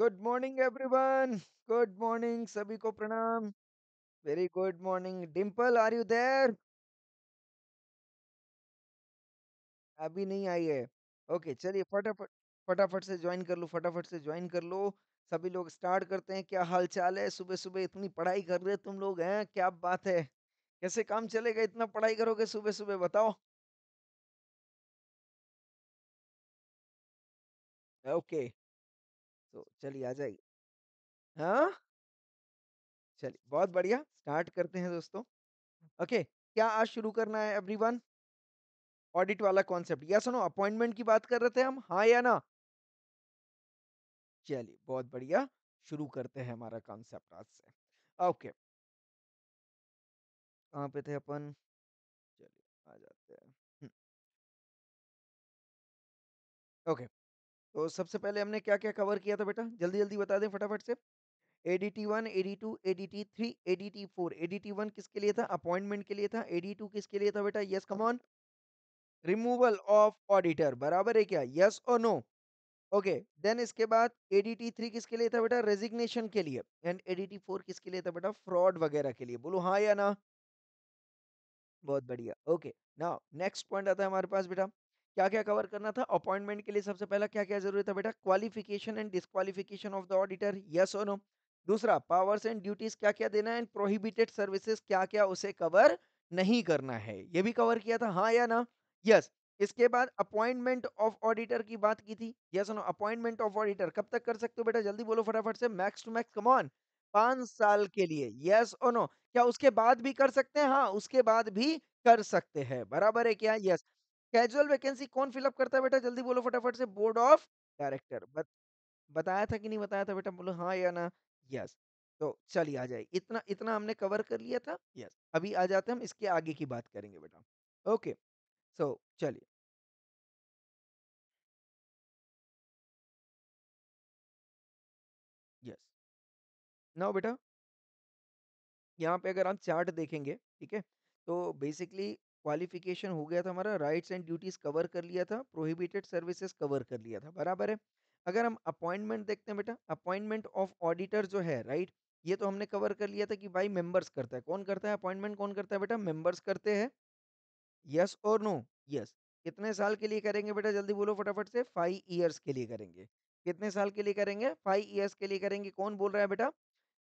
Good morning everyone good morning सभी को प्रणाम very good morning Dimple are you there अभी नहीं आई है ओके चलिए फटाफट फटाफट से ज्वाइन कर लो फटाफट से ज्वाइन कर लो सभी लोग स्टार्ट करते हैं क्या हाल चाल है सुबह सुबह इतनी पढ़ाई कर रहे तुम लोग हैं क्या बात है कैसे काम चलेगा इतना पढ़ाई करोगे सुबह सुबह बताओ ओके okay. तो चलिए आ जाइए हाँ चलिए बहुत बढ़िया स्टार्ट करते हैं दोस्तों ओके क्या आज शुरू करना है एवरीवन ऑडिट वाला कॉन्सेप्ट या सुनो अपॉइंटमेंट की बात कर रहे थे हम हाँ या ना चलिए बहुत बढ़िया शुरू करते हैं हमारा कॉन्सेप्ट आज से ओके कहाँ पे थे अपन चलिए आ जाते हैं हम्म। ओके तो सबसे पहले हमने क्या क्या कवर किया था बेटा जल्दी जल्दी बता दें फटाफट से A D T one A D two A D T three A D T four A D T one किसके लिए था अपॉइंटमेंट के लिए था ए डी टू किसके लिए था बेटा yes come on removal of auditor बराबर है क्या यस और नो ओके देन इसके बाद ए डी टी थ्री किसके लिए था बेटा रेजिग्नेशन के लिए and A D T four किसके लिए था बेटा फ्रॉड वगैरह के लिए बोलो हाँ या ना बहुत बढ़िया ओके नाउ नेक्स्ट पॉइंट आता है हमारे पास बेटा क्या-क्या कवर करना था? अपॉइंटमेंट के लिए सबसे पहला क्या-क्या ज़रूरी था बेटा? Qualification and disqualification of the auditor yes और नो। दूसरा पावर्स एंड ड्यूटीज़ क्या-क्या देना है एंड प्रोहिबिटेड सर्विसेज़ क्या-क्या उसे कवर नहीं करना है। ये भी कवर किया था हाँ या ना? येस। इसके बाद अपॉइंटमेंट ऑफ ऑडिटर की बात की थी। Yes no appointment of auditor कब तक कर सकते हो बेटा जल्दी बोलो फटाफट से मैक्स टू मैक्स कमॉन पांच साल के लिए यस और नो क्या उसके बाद भी कर सकते हैं? हाँ, उसके बाद भी कर सकते हैं। बराबर है क्या? येस। कैजुअल वैकेंसी कौन फिलअप करता है बेटा जल्दी बोलो फटाफट से बोर्ड ऑफ डायरेक्टर बत, बताया था कि नहीं बताया था बेटा बोलो हाँ या ना यस तो चलिए आ जाए इतना इतना हमने कवर कर लिया था यस अभी आ जाते हम इसके आगे की बात करेंगे बेटा ओके सो चलिए यस नाउ बेटा यहाँ पे अगर हम चार्ट देखेंगे ठीक है तो बेसिकली क्वालिफिकेशन हो गया था हमारा राइट्स एंड ड्यूटीज़ कवर कर लिया था प्रोहिबिटेड सर्विसेज कवर कर लिया था बराबर है अगर हम अपॉइंटमेंट देखते हैं बेटा अपॉइंटमेंट ऑफ ऑडिटर जो है राइट ये तो हमने कवर कर लिया था कि भाई मेंबर्स करता है कौन करता है अपॉइंटमेंट कौन करता है बेटा मेंबर्स करते हैं यस और नो यस कितने साल के लिए करेंगे बेटा जल्दी बोलो फटाफट से फाइव ईयर्स के लिए करेंगे कितने साल के लिए करेंगे फाइव ईयर्स के लिए करेंगे कौन बोल रहा है बेटा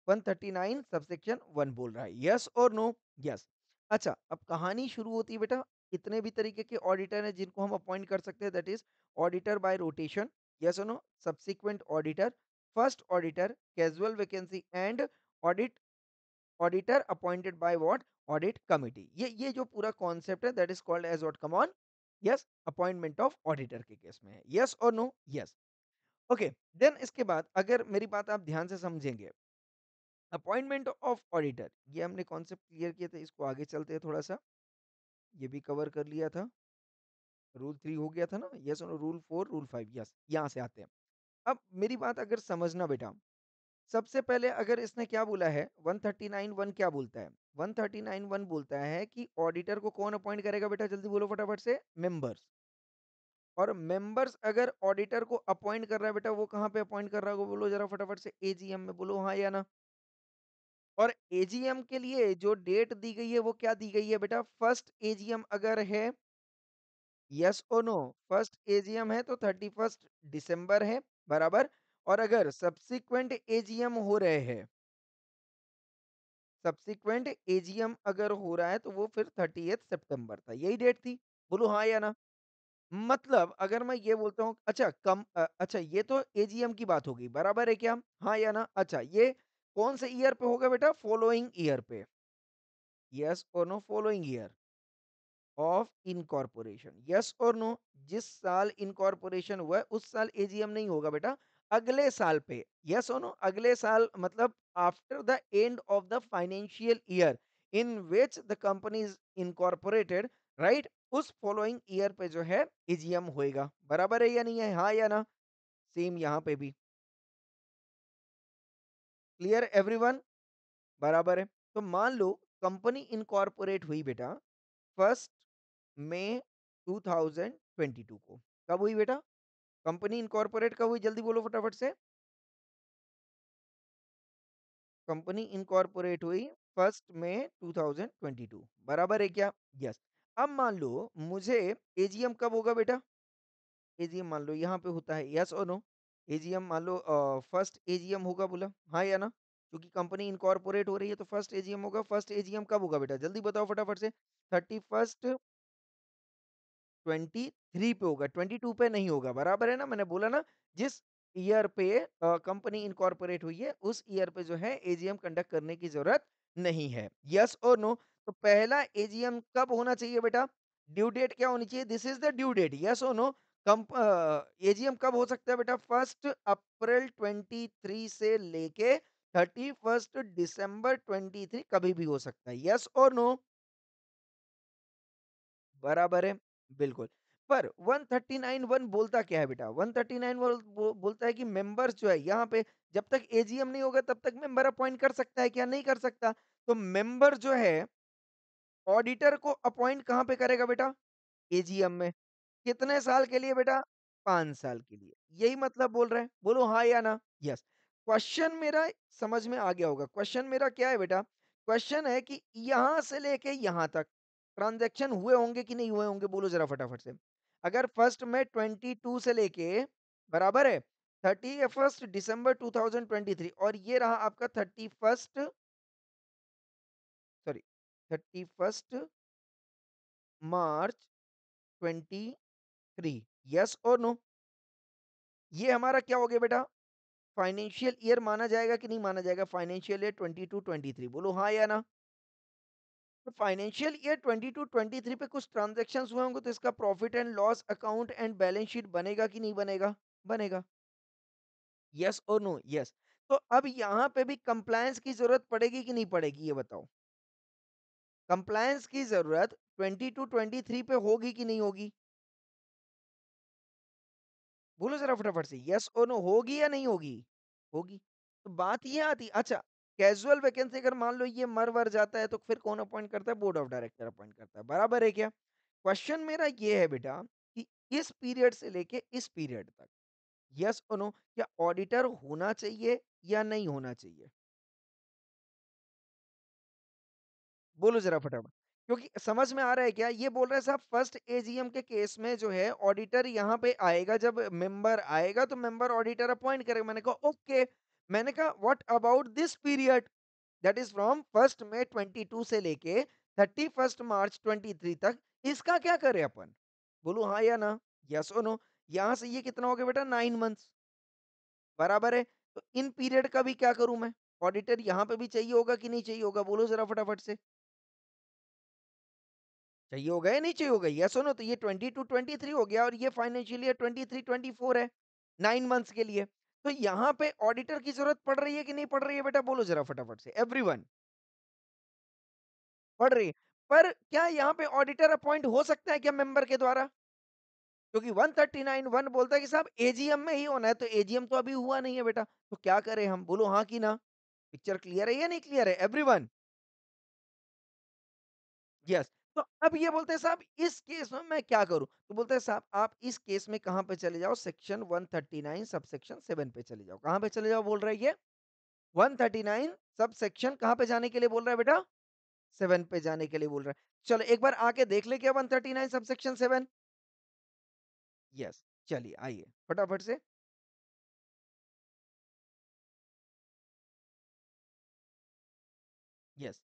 वन नाइन सबसेक्शन वन बोल रहा है यस और नो यस अच्छा, अब कहानी शुरू होती है बेटा इतने भी तरीके के ऑडिटर हैं जिनको हम अपॉइंट कर सकते हैं that is auditor by rotation, yes और no, subsequent auditor, first auditor, casual vacancy and audit auditor appointed by what? Audit committee. ये ये जो पूरा कॉन्सेप्ट है that is called as what come on? Yes, appointment of auditor के case में है। Yes और नो? यस ओके, देन इसके बाद अगर मेरी बात आप ध्यान से समझेंगे अपॉइंटमेंट ऑफ ऑडिटर ये हमने कॉन्सेप्ट क्लियर किया था इसको आगे चलते हैं थोड़ा सा ये भी कवर कर लिया था रूल थ्री हो गया था ना यस और rule four rule five yes यहाँ से आते हैं अब मेरी बात अगर समझना बेटा सबसे पहले अगर इसने क्या बोला है नाइन वन क्या बोलता है नाइन वन बोलता है कि ऑडिटर को कौन अपॉइंट करेगा बेटा जल्दी बोलो फटाफट से मेंबर्स और मेंबर्स अगर ऑडिटर को अपॉइंट कर रहा है बेटा वो कहाँ पे अपॉइंट कर रहा है बोलो जरा फटाफट से एजीएम में बोलो हाँ या ना और एजीएम के लिए जो डेट दी गई है वो क्या दी गई है बेटा फर्स्ट एजीएम अगर है यस ओ नो फर्स्ट एजीएम है तो थर्टी फर्स्ट डिसम्बर है बराबर और अगर सब्सिक्वेंट एजीएम हो रहे हैं सब्सिक्वेंट एजीएम अगर हो रहा है तो वो फिर थर्टी सितंबर था यही डेट थी बोलो हाँ या ना मतलब अगर मैं ये बोलता हूँ अच्छा कम अच्छा ये तो एजीएम की बात होगी बराबर है क्या हाँ या ना अच्छा ये कौन से ईयर पे होगा बेटा फॉलोइंग ईयर पे यस और no following year of incorporation yes और नो जिस साल इनकॉर्पोरेशन हुआ है उस साल एजीएम नहीं होगा बेटा अगले साल पे यस और नो अगले साल मतलब after the end of the financial year in which the company is incorporated right उस फॉलोइंग ईयर पे जो है एजीएम होएगा बराबर है या नहीं है हाँ या ना सेम यहाँ पे भी क्लियर एवरीवन बराबर है तो मान लो कंपनी इनकॉर्पोरेट हुई बेटा फर्स्ट मई 2022 को कब हुई बेटा कंपनी इनकॉर्पोरेट कब हुई जल्दी बोलो फटाफट से कंपनी इनकॉर्पोरेट हुई फर्स्ट में 2022 बराबर है क्या यस अब मान लो मुझे एजीएम कब होगा बेटा एजीएम मान लो यहाँ पे होता है यस और नो एजीएम मान लो फर्स्ट एजीएम होगा बोला हाँ या ना क्योंकि कंपनी इनकॉर्पोरेट हो रही है तो फर्स्ट एजीएम होगा फर्स्ट एजीएम कब होगा बेटा जल्दी बताओ फटाफट से थर्टी फर्स्ट ट्वेंटी थ्री पे होगा ट्वेंटी टू पे नहीं होगा बराबर है ना मैंने बोला ना जिस ईयर पे कंपनी इनकॉर्पोरेट हुई है उस ईयर पे जो है एजीएम कंडक्ट करने की जरूरत नहीं है यस और नो तो पहला एजीएम कब होना चाहिए बेटा ड्यू डेट क्या होनी चाहिए this is the due date yes और नो एजीएम कब हो सकता है बेटा फर्स्ट अप्रैल 23 से लेके थर्टी फर्स्ट डिसम्बर 23 कभी भी हो सकता है यस और नो बराबर है बिल्कुल पर 139 वन बोलता क्या है बेटा 139 वन बो, बोलता है कि मेंबर्स जो है यहाँ पे जब तक एजीएम नहीं होगा तब तक मेंबर अपॉइंट कर सकता है क्या नहीं कर सकता तो मेंबर जो है ऑडिटर को अपॉइंट कहाँ पे करेगा बेटा एजीएम में कितने साल के लिए बेटा पांच साल के लिए यही मतलब बोल रहे हैं बोलो हाँ या ना यस क्वेश्चन मेरा समझ में आ गया होगा क्वेश्चन मेरा क्या है बेटा क्वेश्चन है कि यहां से लेके यहां तक ट्रांजेक्शन हुए होंगे कि नहीं हुए होंगे बोलो जरा फटाफट से अगर फर्स्ट में ट्वेंटी टू से लेके बराबर है thirty first December two thousand twenty three और ये रहा आपका thirty first sorry thirty first March twenty three yes और नो ये हमारा क्या हो गया बेटा फाइनेंशियल ईयर माना जाएगा कि नहीं माना जाएगा financial year twenty two twenty three बोलो हाँ या ना तो financial year twenty two twenty three पे कुछ ट्रांजेक्शन हुए होंगे तो इसका profit and loss account and balance sheet बनेगा कि नहीं बनेगा बनेगा यस और नो यस तो अब यहाँ पे भी कंप्लायंस की जरूरत पड़ेगी कि नहीं पड़ेगी ये बताओ कंप्लायंस की जरूरत ट्वेंटी टू ट्वेंटी थ्री पे होगी कि नहीं होगी बोलो जरा फटाफट से यस और नो होगी या नहीं होगी होगी तो बात ये आती अच्छा कैजुअल वैकेंसी अगर मान लो ये मर वर जाता है तो फिर कौन अपॉइंट करता है बोर्ड ऑफ डायरेक्टर अपॉइंट करता है बराबर है क्या क्वेश्चन मेरा ये है बेटा कि इस पीरियड से लेके इस पीरियड तक यस और नो क्या ऑडिटर होना चाहिए या नहीं होना चाहिए बोलो जरा फटाफट क्योंकि समझ में आ रहा है क्या? ये बोल रहा है साहब फर्स्ट एजीएम के केस में जो है ऑडिटर यहाँ पे आएगा जब मेंबर आएगा तो मेंबर ऑडिटर अपॉइंट करेगा। मैंने कहा ओके, मैंने कहा what about this period? That is from first May 22 से लेके 31 मार्च 23 तक इसका क्या करें अपन? बोलूँ हाँ या ना? यस और नो? यहाँ से ये कितना हो गया बेटा नाइन मंथ बराबर है? तो इन पीरियड का भी क्या करूँ मैं? ऑडिटर यहाँ पे भी चाहिए होगा कि नहीं चाहिए होगा? बोलो ज़रा फटाफट से। चाहिए होगा या नहीं चाहिए होगा या सुनो तो ये ट्वेंटी टू ट्वेंटी थ्री हो गया और ये financial year twenty three twenty four है नाइन मंथ्स के लिए तो यहाँ पे ऑडिटर की जरूरत पड़ रही है कि नहीं पड़ रही है बेटा बोलो जरा फटाफट से एवरीवन पढ़ रही है पर क्या यहाँ पे ऑडिटर अपॉइंट हो सकता है क्या मेंबर के द्वारा क्योंकि वन थर्टी नाइन वन बोलता है कि साहब एजीएम में ही होना है तो एजीएम तो अभी हुआ नहीं है बेटा तो क्या करें हम बोलो हाँ कि ना पिक्चर क्लियर है या नहीं क्लियर है एवरीवन यस तो अब ये बोलते हैं साहब इस केस में मैं क्या करूं तो बोलते हैं साहब आप इस केस में कहां पे चले जाओ सेक्शन 139 सब सेक्शन 7 पे चले जाओ कहां पे चले जाओ बोल रहा है ये 139 सब सेक्शन कहां पे जाने के लिए बोल रहा है बेटा सेवन पे जाने के लिए बोल रहा है चलो एक बार आके देख ले क्या 139 सब सेक्शन 7 यस चलिए आइए फटाफट से यस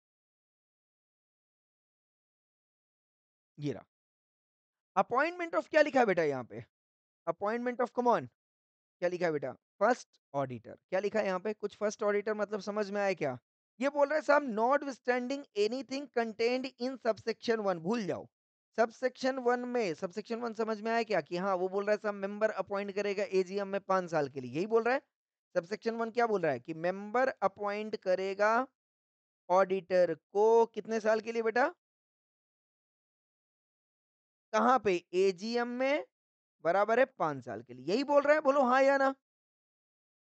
ये रहा अपॉइंटमेंट ऑफ क्या लिखा है बेटा यहाँ पे अपॉइंटमेंट ऑफ कमॉन क्या लिखा है बेटा फर्स्ट ऑडिटर क्या लिखा है यहाँ पे कुछ फर्स्ट ऑडिटर मतलब समझ में आया क्या ये बोल रहे साहब notwithstanding anything contained in subsection one भूल जाओ सबसेक्शन वन में सबसेक्शन वन समझ में आया क्या कि हाँ वो बोल रहा है साहब मेंबर अपॉइंट करेगा एजीएम में पांच साल के लिए यही बोल रहा है सबसेक्शन वन क्या बोल रहा है कि मेंबर अपॉइंट करेगा ऑडिटर को कितने साल के लिए बेटा कहाँ पे एजीएम में बराबर है पांच साल के लिए यही बोल रहे हैं बोलो हाँ या ना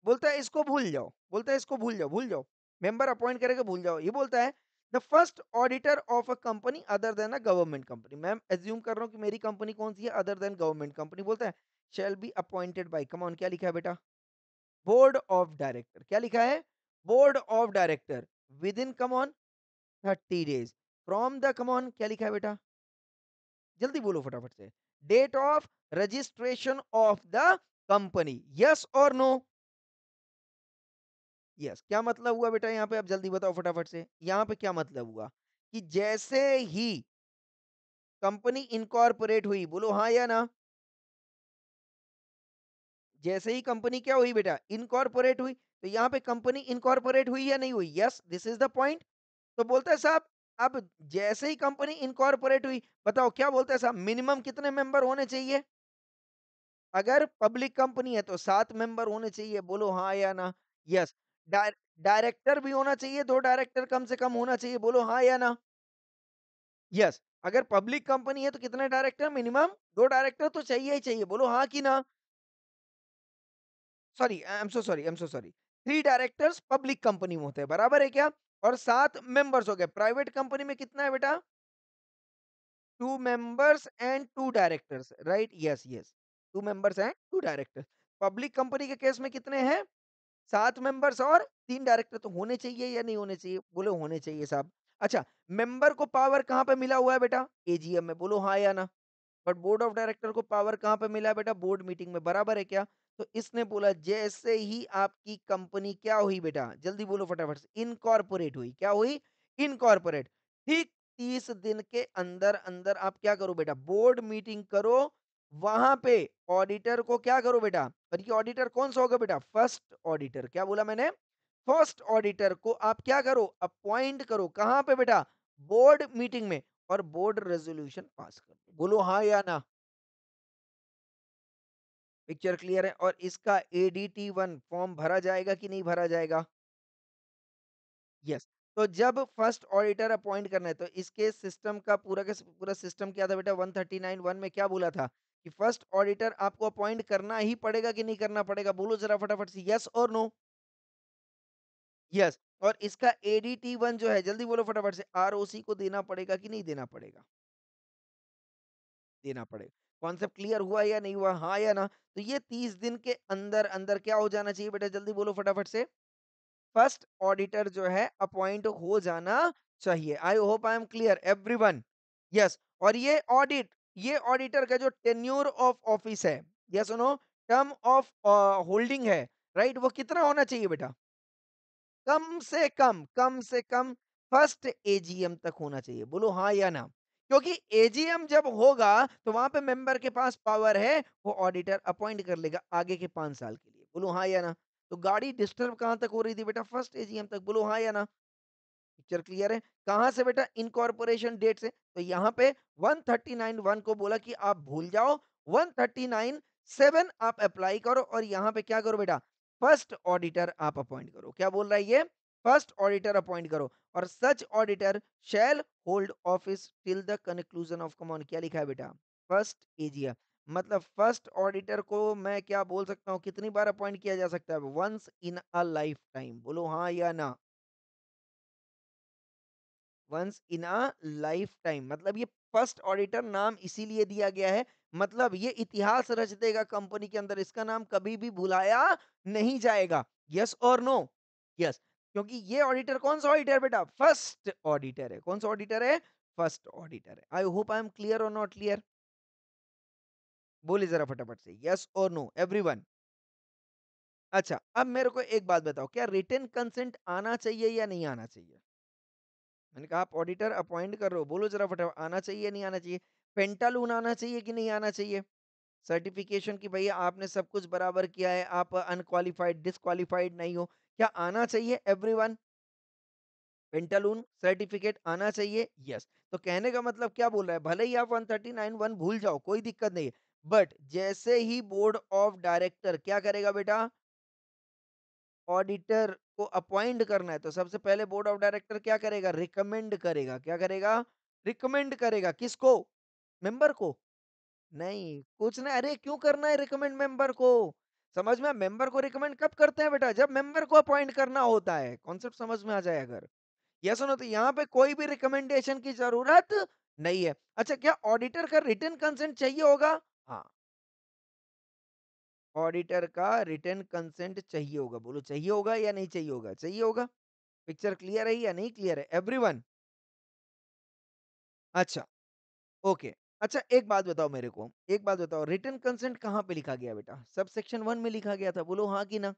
बोलता है इसको भूल जाओ बोलता है इसको भूल जाओ भूल जाओ मेंबर अपॉइंट करेगा भूल जाओ ये बोलता है the first auditor of a company other than a government company ma'am assume कर रहा हूँ कि मेरी कंपनी कौन सी है अदर देन गवर्नमेंट कंपनी बोलता है shall be appointed by come on क्या लिखा है बेटा बोर्ड ऑफ डायरेक्टर क्या लिखा है board of director within come on thirty days from the come on क्या लिखा है बेटा जल्दी बोलो फटाफट से date of registration of the company yes और नो यस क्या मतलब हुआ बेटा यहाँ पे आप जल्दी बताओ फटाफट से यहाँ पे क्या मतलब हुआ कि जैसे ही कंपनी इनकॉर्पोरेट हुई बोलो हाँ या ना जैसे ही कंपनी क्या हुई बेटा इनकॉर्पोरेट हुई तो यहाँ पे कंपनी इनकॉर्पोरेट हुई या नहीं हुई yes this is the point तो बोलता है साहब अब जैसे ही कंपनी इनकॉर्पोरेट हुई बताओ क्या बोलते हैं साहब मिनिमम कितने मेंबर होने चाहिए अगर पब्लिक कंपनी है तो सात मेंबर होने चाहिए बोलो हाँ या ना यस डायरेक्टर भी होना चाहिए दो डायरेक्टर कम से कम होना चाहिए बोलो हाँ या ना यस अगर पब्लिक कंपनी है तो कितने डायरेक्टर मिनिमम दो डायरेक्टर तो चाहिए ही चाहिए बोलो हाँ कि ना sorry I am so sorry I am so sorry three directors public company में होते हैं बराबर है क्या और सात मेंबर्स हो गए प्राइवेट कंपनी में कितना है बेटा two members and two directors right yes yes two members and two directors public company के केस में कितने हैं सात मेंबर्स और तीन डायरेक्टर तो होने चाहिए या नहीं होने चाहिए बोलो होने चाहिए साहब अच्छा मेंबर को पावर कहाँ पे मिला हुआ है बेटा एजीएम में बोलो हाँ या ना बट बोर्ड ऑफ डायरेक्टर को पावर कहाँ पे मिला है बेटा बोर्ड मीटिंग में बराबर है क्या तो इसने बोला जैसे ही आपकी कंपनी क्या हुई बेटा जल्दी बोलो फटाफट से इनकॉर्पोरेट हुई क्या हुई इनकॉर्पोरेट ठीक तीस दिन के अंदर अंदर आप क्या करो बेटा बोर्ड मीटिंग करो वहां पे ऑडिटर को क्या करो बेटा और ये ऑडिटर कौन सा होगा बेटा फर्स्ट ऑडिटर क्या बोला मैंने फर्स्ट ऑडिटर को आप क्या करो अपॉइंट करो कहां पे बेटा बोर्ड मीटिंग में और बोर्ड रेजोल्यूशन पास करो बोलो हाँ या ना पिक्चर क्लियर है और इसका A D T one form भरा जाएगा कि नहीं भरा जाएगा यस yes. तो जब फर्स्ट ऑडिटर अपॉइंट करना है तो इसके सिस्टम का पूरा के पूरा सिस्टम क्या था बेटा वन थर्टी नाइन वन में क्या बोला था कि फर्स्ट ऑडिटर आपको अपॉइंट करना ही पड़ेगा कि नहीं करना पड़ेगा बोलो जरा फटाफट से यस और नो यस और इसका ए डी टी वन जो है जल्दी बोलो फटाफट से आर ओ सी को देना पड़ेगा कि नहीं देना पड़ेगा देना पड़ेगा कॉन्सेप्ट क्लियर हुआ या नहीं हुआ हाँ या ना तो ये तीस दिन के अंदर अंदर क्या हो जाना चाहिए बेटा जल्दी बोलो फटाफट से फर्स्ट ऑडिटर जो है अपॉइंट हो जाना चाहिए I hope I am clear every one yes और ये ऑडिट ये ऑडिटर का जो टेन्यूर ऑफ ऑफिस है यस सुनो टर्म ऑफ होल्डिंग है राइट right? वो कितना होना चाहिए बेटा कम से कम कम से कम फर्स्ट एजीएम तक होना चाहिए बोलो हाँ या ना क्योंकि एजीएम जब होगा तो वहां पे मेंबर के पास पावर है वो ऑडिटर अपॉइंट कर लेगा आगे के पांच साल के लिए बोलो हाँ या ना तो गाड़ी डिस्टर्ब कहां तक हो रही थी बेटा फर्स्ट एजीएम तक बोलो हाँ या ना पिक्चर क्लियर है कहां से बेटा इनकॉर्पोरेशन डेट से तो यहाँ पे नाइन वन को बोला कि आप भूल जाओ नाइन सेवन आप अप्लाई करो और यहाँ पे क्या करो बेटा फर्स्ट ऑडिटर आप अपॉइंट करो क्या बोल रहा है ये फर्स्ट ऑडिटर अपॉइंट करो और such auditor shall hold office till the conclusion of come on क्या लिखा है बेटा फर्स्ट एजिया मतलब फर्स्ट ऑडिटर को मैं क्या बोल सकता हूँ कितनी बार अपॉइंट किया जा सकता है once in a lifetime बोलो हाँ या ना once in a lifetime मतलब ये फर्स्ट ऑडिटर नाम इसीलिए दिया गया है मतलब ये इतिहास रच देगा कंपनी के अंदर इसका नाम कभी भी भुलाया नहीं जाएगा यस और नो यस क्योंकि ये ऑडिटर कौन सा ऑडिटर बेटा फर्स्ट ऑडिटर है कौन सा ऑडिटर है फर्स्ट ऑडिटर है I hope I am clear और नॉट क्लियर बोलिए जरा फटाफट से यस और नो एवरीवन अच्छा अब मेरे को एक बात बताओ क्या रिटर्न कंसेंट आना चाहिए या नहीं आना चाहिए मैंने कहा आप ऑडिटर अपॉइंट कर रहे हो बोलो जरा फटाफट आना चाहिए नहीं आना चाहिए पेंटालून आना चाहिए कि नहीं आना चाहिए सर्टिफिकेशन की भैया आपने सब कुछ बराबर किया है आप अनक्वालिफाइड डिसक्वालिफाइड नहीं हो क्या आना चाहिए एवरी वन पेंटालून सर्टिफिकेट आना चाहिए यस yes. तो कहने का मतलब क्या बोल रहा है भले ही आप वन भूल जाओ कोई दिक्कत नहीं बट जैसे ही बोर्ड ऑफ डायरेक्टर क्या करेगा बेटा ऑडिटर को अपॉइंट करना है तो सबसे पहले बोर्ड ऑफ डायरेक्टर क्या करेगा रिकमेंड करेगा क्या करेगा रिकमेंड करेगा किसको मेंबर को नहीं कुछ नहीं अरे क्यों करना है रिकमेंड मेंबर को समझ में मेंबर को रिकमेंड कब करते हैं बेटा जब मेंबर को अपॉइंट करना होता है कॉन्सेप्ट समझ में आ जाए अगर यह सुनो तो यहाँ पे कोई भी रिकमेंडेशन की जरूरत नहीं है अच्छा क्या ऑडिटर का रिटर्न कंसेंट चाहिए होगा हाँ ऑडिटर का रिटर्न कंसेंट चाहिए होगा बोलो चाहिए होगा या नहीं चाहिए होगा चाहिए होगा पिक्चर क्लियर है या नहीं क्लियर है एवरीवन अच्छा ओके अच्छा एक बात बताओ मेरे को, एक बात बताओ रिटर्न कंसेंट कहाँ पे लिखा गया बेटा? सब सेक्शन वन में लिखा गया था, बोलो हाँ कि ना?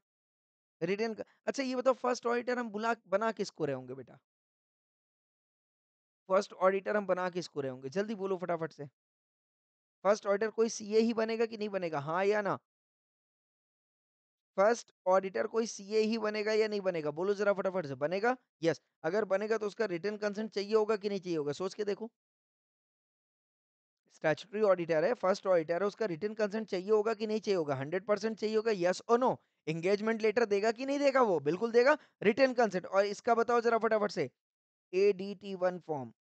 रिटर्न अच्छा ये बताओ फर्स्ट ऑडिटर हम बुला बना किसको रहे होंगे बेटा? फर्स्ट ऑडिटर हम बना किसको रहे होंगे? जल्दी बोलो फटाफट से। फर्स्ट ऑडिटर कोई सीए ही बनेगा कि नहीं बनेगा, हाँ या ना? फर्स्ट ऑडिटर कोई सीए ही बनेगा या नहीं बनेगा? बोलो ज़रा फटाफट से, बनेगा? यस, अगर बनेगा तो उसका रिटर्न कंसेंट चाहिए होगा कि नहीं चाहिए होगा? सोच के देखो। स्टैचुटरी ऑडिटर है फर्स्ट ऑडिटर है उसका रिटर्न कंसेंट चाहिए होगा कि नहीं चाहिए होगा हंड्रेड परसेंट चाहिए होगा यस और नो एंगेजमेंट लेटर देगा कि नहीं देगा वो बिल्कुल देगा रिटर्न कंसेंट और इसका बताओ जरा फटाफट से A D T one form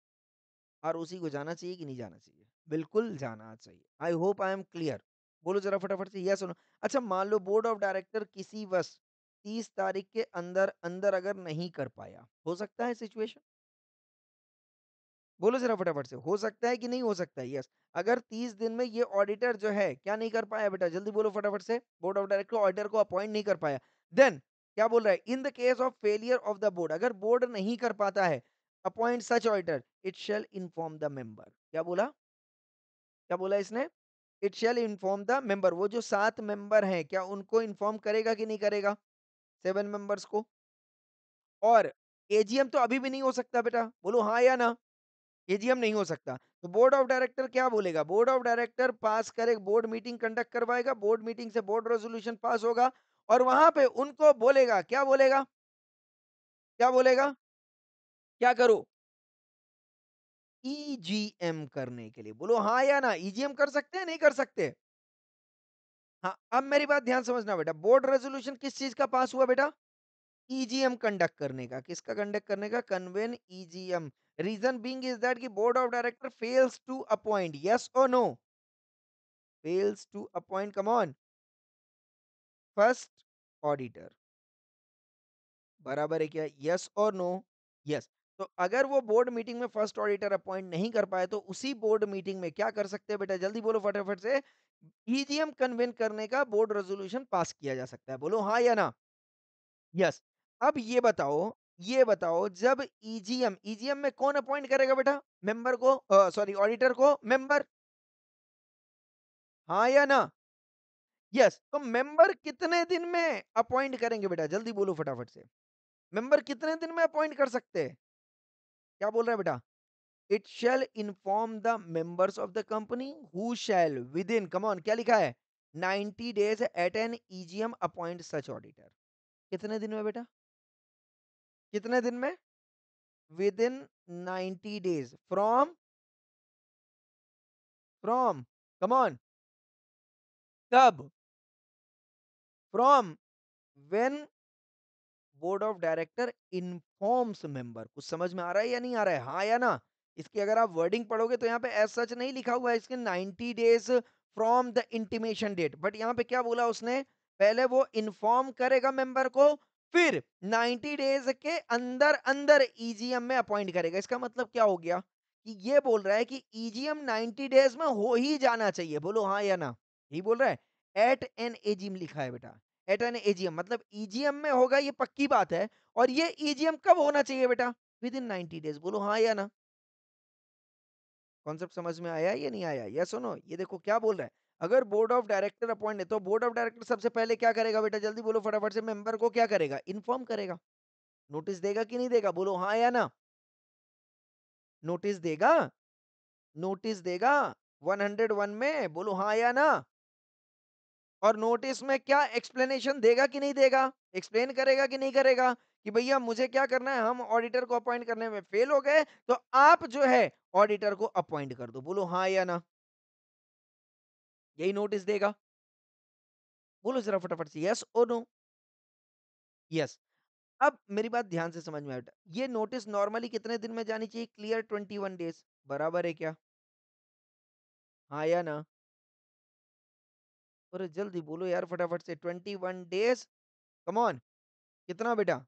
और उसी को जाना चाहिए कि नहीं जाना चाहिए बिल्कुल जाना चाहिए I hope I am clear बोलो जरा फटाफट से यस सुनो अच्छा मान लो बोर्ड ऑफ डायरेक्टर किसी बस तीस तारीख के अंदर अंदर अगर नहीं कर पाया हो सकता है सिचुएशन बोलो ज़रा फटाफट से। हो सकता है कि नहीं हो सकता है? यस। अगर तीस दिन में ये ऑडिटर जो है क्या नहीं कर पाया बेटा? जल्दी बोलो फटाफट से। बोर्ड ऑफ डायरेक्टर ऑडिटर को अपॉइंट नहीं कर पाया। देन क्या बोल रहा है? In the case of failure of the board अगर बोर्ड नहीं कर पाता है appoint such auditor, it shall inform the member. क्या बोला? क्या बोला इसने? It shall inform the member वो जो सात मेंबर हैं क्या उनको इन्फॉर्म करेगा कि नहीं करेगा? सेवन मेंबर्स को। और एजीएम तो अभी भी नहीं हो सकता बेटा। बोलो हाँ या ना? एजीएम नहीं हो सकता तो बोर्ड ऑफ डायरेक्टर क्या बोलेगा बोर्ड ऑफ डायरेक्टर पास करे बोर्ड मीटिंग कंडक्ट करवाएगा बोर्ड मीटिंग से बोर्ड रेजोल्यूशन पास होगा और वहां पे उनको बोलेगा क्या बोलेगा क्या बोलेगा क्या करो ईजीएम e करने के लिए बोलो हाँ या ना ईजीएम e कर सकते हैं नहीं कर सकते हाँ अब मेरी बात ध्यान समझना बेटा बोर्ड रेजोल्यूशन किस चीज का पास हुआ बेटा ईजीएम e कंडक्ट करने का किसका कंडक्ट करने का convene EGM reason being is that की board of director fails to appoint yes और no fails to appoint come on first auditor बराबर है क्या यस और नो यस तो अगर वो बोर्ड मीटिंग में फर्स्ट ऑडिटर अपॉइंट नहीं कर पाए तो उसी बोर्ड मीटिंग में क्या कर सकते हैं बेटा जल्दी बोलो फटाफट से ईजीएम e कन्वेन करने का बोर्ड रेजोल्यूशन पास किया जा सकता है बोलो हाँ या ना यस अब ये बताओ ये बताओ जब ईजीएम e ईजीएम e में कौन अपॉइंट करेगा बेटा मेंबर को सॉरी ऑडिटर को मेंबर हाँ या ना यस yes, तो मेंबर कितने दिन में अपॉइंट करेंगे बेटा जल्दी बोलो फटाफट से मेंबर कितने दिन में अपॉइंट कर सकते हैं क्या बोल रहा है बेटा it shall inform the members of the company who shall within come on क्या लिखा है 90 days at an EGM appoint such auditor कितने दिन में बेटा कितने दिन में within ninety days from from come on कब from when board of director informs member कुछ समझ में आ रहा है या नहीं आ रहा है हाँ या ना इसकी अगर आप वर्डिंग पढ़ोगे तो यहाँ पे एज सच नहीं लिखा हुआ है इसके 90 days from the intimation date but यहाँ पे क्या बोला उसने पहले वो इन्फॉर्म करेगा मेंबर को फिर 90 डेज के अंदर अंदर ईजीएम e में अपॉइंट करेगा इसका मतलब क्या हो गया कि ये बोल रहा है कि ईजीएम e 90 डेज में हो ही जाना चाहिए बोलो हाँ या ना यही बोल रहा है एट एन एजीएम लिखा है बेटा एट एन एजीएम मतलब ईजीएम e में होगा ये पक्की बात है और ये ईजीएम कब होना चाहिए बेटा विद इन नाइनटी डेज बोलो हाँ या ना कॉन्सेप्ट समझ में आया या नहीं आया या सुनो ये देखो क्या बोल रहा है अगर बोर्ड ऑफ डायरेक्टर अपॉइंट है तो बोर्ड ऑफ डायरेक्टर सबसे पहले क्या करेगा बेटा जल्दी बोलो फटाफट से मेंबर को क्या करेगा इन्फॉर्म करेगा नोटिस देगा कि नहीं देगा बोलो हाँ या ना नोटिस देगा नोटिस देगा 101 में बोलो हाँ या ना और नोटिस में क्या एक्सप्लेनेशन देगा कि नहीं देगा एक्सप्लेन करेगा कि नहीं करेगा कि भैया मुझे क्या करना है हम ऑडिटर को अपॉइंट करने में फेल हो गए तो आप जो है ऑडिटर को अपॉइंट कर दो बोलो हाँ या ना यही नोटिस देगा बोलो जरा फटाफट से यस और नो यस अब मेरी बात ध्यान से समझ में बेटा ये नोटिस नॉर्मली कितने दिन में जानी चाहिए क्लियर ट्वेंटी वन डेज बराबर है क्या हाँ या ना अरे जल्दी बोलो यार फटाफट से ट्वेंटी वन डेज कमॉन कितना बेटा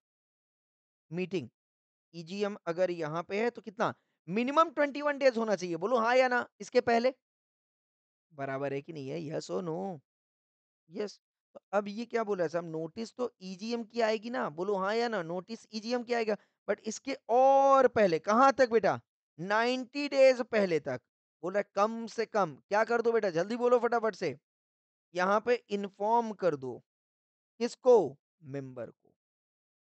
मीटिंग ईजीएम e अगर यहाँ पे है तो कितना मिनिमम ट्वेंटी वन डेज होना चाहिए बोलो हाँ या ना इसके पहले बराबर है कि नहीं है? यस और नो? यस। तो अब ये क्या बोला साहब नोटिस तो ईजीएम की आएगी ना, बोलो हाँ या ना? नोटिस ईजीएम की आएगा, बट इसके और पहले कहाँ तक बेटा? नाइन्टी डेज़ पहले तक। बोला कम से कम क्या कर दो बेटा जल्दी बोलो फटाफट से। यहाँ पे इन्फॉर्म कर दो। किसको? मेंबर को।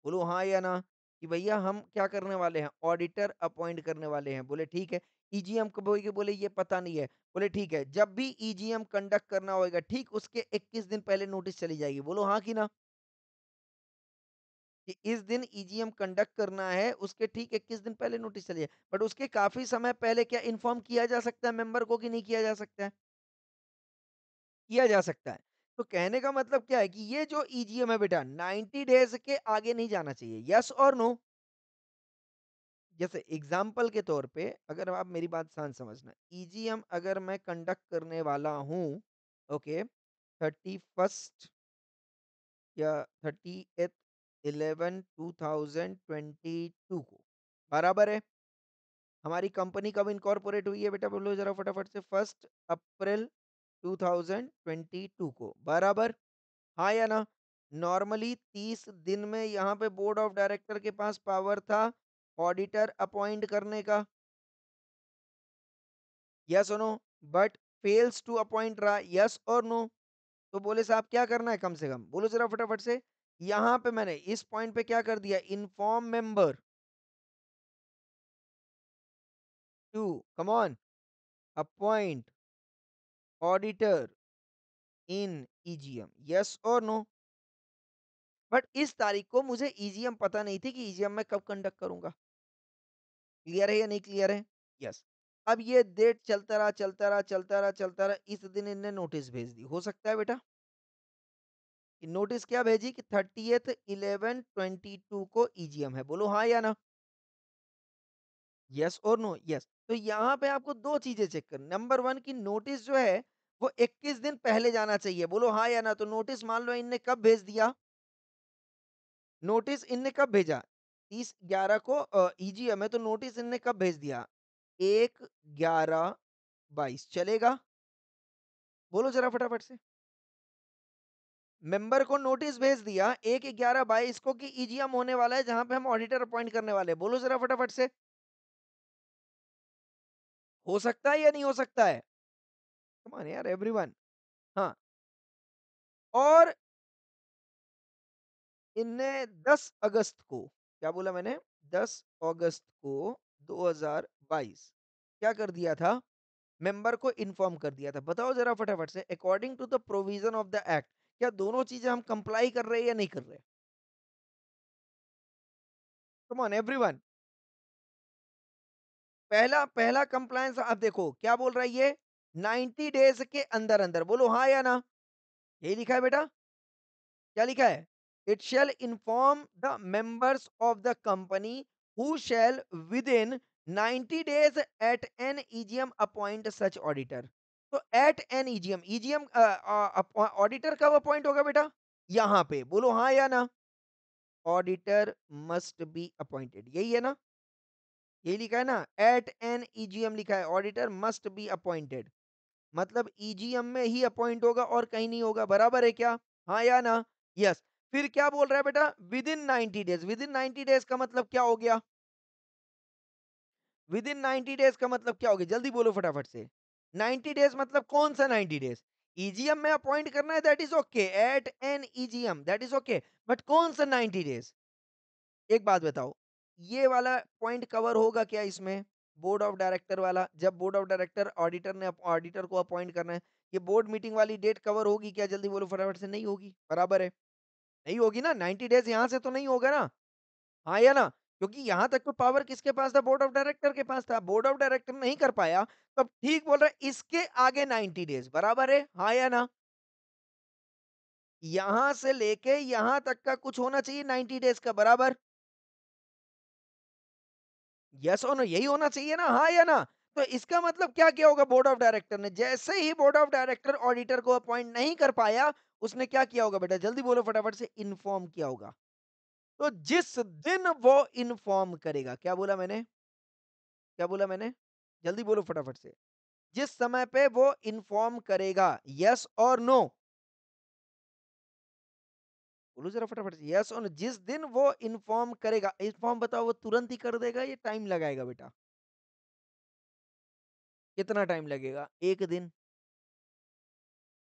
बोलो हाँ या ना? कि भैया हम क्या करने वाले हैं? ऑडिटर अपॉइंट करने वाले हैं। बोले ठीक है। ईजीएम e को बोले कि बोले ये पता नहीं है बोले ठीक है जब भी ईजीएम e कंडक्ट करना होगा ठीक उसके 21 दिन पहले नोटिस चली जाएगी बोलो हाँ कि ना कि इस दिन ईजीएम e कंडक्ट करना है उसके ठीक 21 दिन पहले नोटिस चली जाए बट उसके काफी समय पहले क्या इन्फॉर्म किया जा सकता है मेंबर को कि नहीं किया जा सकता है किया जा सकता है तो कहने का मतलब क्या है कि ये जो ईजीएम है बेटा 90 डेज के आगे नहीं जाना चाहिए यस और नो जैसे एग्जाम्पल के तौर पे अगर आप मेरी बात शांत समझना ईजीएम अगर मैं कंडक्ट करने वाला हूँ ओके थर्टी फर्स्ट या thirtieth eleven two thousand twenty two को बराबर है हमारी कंपनी कब इनकॉर्पोरेट हुई है बेटा बोलो जरा फटाफट से first April two thousand twenty two को बराबर हाँ या ना नॉर्मली तीस दिन में यहाँ पे बोर्ड ऑफ डायरेक्टर के पास पावर था ऑडिटर अपॉइंट करने का यस और no but fails to appoint रहा यस और नो तो बोले साहब क्या करना है कम से कम बोलो जरा फटाफट से यहां पे मैंने इस पॉइंट पे क्या कर दिया inform member to come on appoint auditor in EGM e yes और नो बट इस तारीख को मुझे ईजीएम e पता नहीं थी कि ईजीएम e मैं कब कंडक्ट करूंगा क्लियर है या नहीं क्लियर है यस अब ये डेट चलता रहा चलता रहा चलता रहा चलता रहा इस दिन इनने नोटिस भेज दी हो सकता है बेटा नोटिस क्या भेजी कि thirtieth eleven twenty two को ईजीएम e है बोलो हाँ या ना यस और नो यस तो यहाँ पे आपको दो चीजें चेक करनी नंबर वन की नोटिस जो है वो 21 दिन पहले जाना चाहिए बोलो हाँ या ना तो नोटिस मान लो इनने कब भेज दिया नोटिस इनने कब भेजा तीस ग्यारह को ईजी e हमें तो नोटिस इनने कब भेज दिया एक ग्यारह बाईस चलेगा बोलो जरा फटाफट से मेंबर को नोटिस भेज दिया एक ग्यारह बाईस को कि ईजीएम e होने वाला है जहां पे हम ऑडिटर अपॉइंट करने वाले बोलो जरा फटाफट से हो सकता है या नहीं हो सकता है कमान यार एवरीवन हाँ और इनने 10 अगस्त को क्या बोला मैंने 10 अगस्त को 2022 क्या कर दिया था मेंबर को इन्फॉर्म कर दिया था बताओ जरा फटाफट से according to the provision of the act क्या दोनों चीजें हम कंप्लाई कर रहे हैं या नहीं कर रहे कम ऑन एवरीवन पहला पहला कंप्लायंस आप देखो क्या बोल रहा है ये 90 डेज के अंदर अंदर बोलो हाँ या ना यही लिखा है बेटा क्या लिखा है it shall inform the members of the company who shall within 90 days at an egm appoint such auditor तो at an EGM EGM auditor कब अपॉइंट होगा बेटा यहाँ पे बोलो हाँ या ना ऑडिटर मस्ट बी अपॉइंटेड यही है ना यही लिखा है ना एट एन ईजीएम लिखा है ऑडिटर मस्ट बी अपॉइंटेड मतलब ई जी एम में ही अपॉइंट होगा और कहीं नहीं होगा बराबर है क्या हाँ या ना यस फिर क्या बोल रहा है बेटा within ninety days within ninety days का मतलब क्या हो गया विद इन नाइनटी डेज का मतलब क्या हो गया जल्दी बोलो फटाफट से नाइनटी डेज मतलब कौन सा नाइनटी डेज ईजीएम में अपॉइंट करना है that is okay at an EGM that is okay but कौन सा नाइनटी डेज एक बात बताओ ये वाला पॉइंट कवर होगा क्या इसमें बोर्ड ऑफ डायरेक्टर वाला जब बोर्ड ऑफ डायरेक्टर ऑडिटर ने ऑडिटर को अपॉइंट करना है ये बोर्ड मीटिंग वाली डेट कवर होगी क्या जल्दी बोलो फटाफट से नहीं होगी बराबर है नहीं होगी ना 90 डेज यहाँ से तो नहीं होगा ना हाँ या ना क्योंकि यहाँ तक तो पावर किसके पास था बोर्ड ऑफ डायरेक्टर के पास था बोर्ड ऑफ डायरेक्टर नहीं कर पाया तो ठीक बोल रहा है इसके आगे 90 डेज बराबर है हाँ या ना यहां से लेके यहां तक का कुछ होना चाहिए 90 डेज का बराबर यस और यही होना चाहिए ना हाँ या ना तो इसका मतलब क्या किया होगा बोर्ड ऑफ डायरेक्टर ने जैसे ही बोर्ड ऑफ डायरेक्टर ऑडिटर को अपॉइंट नहीं कर पाया उसने क्या किया होगा बेटा जल्दी बोलो फटाफट से इन्फॉर्म किया होगा तो जिस दिन वो इन्फॉर्म करेगा क्या बोला मैंने क्या बोला मैंने जल्दी बोलो फटाफट से जिस समय पे वो इन्फॉर्म करेगा यस और नो बोलो जरा फटाफट से यस और जिस दिन वो इन्फॉर्म करेगा इन्फॉर्म बताओ वो तुरंत ही कर देगा या टाइम लगाएगा बेटा कितना टाइम लगेगा एक दिन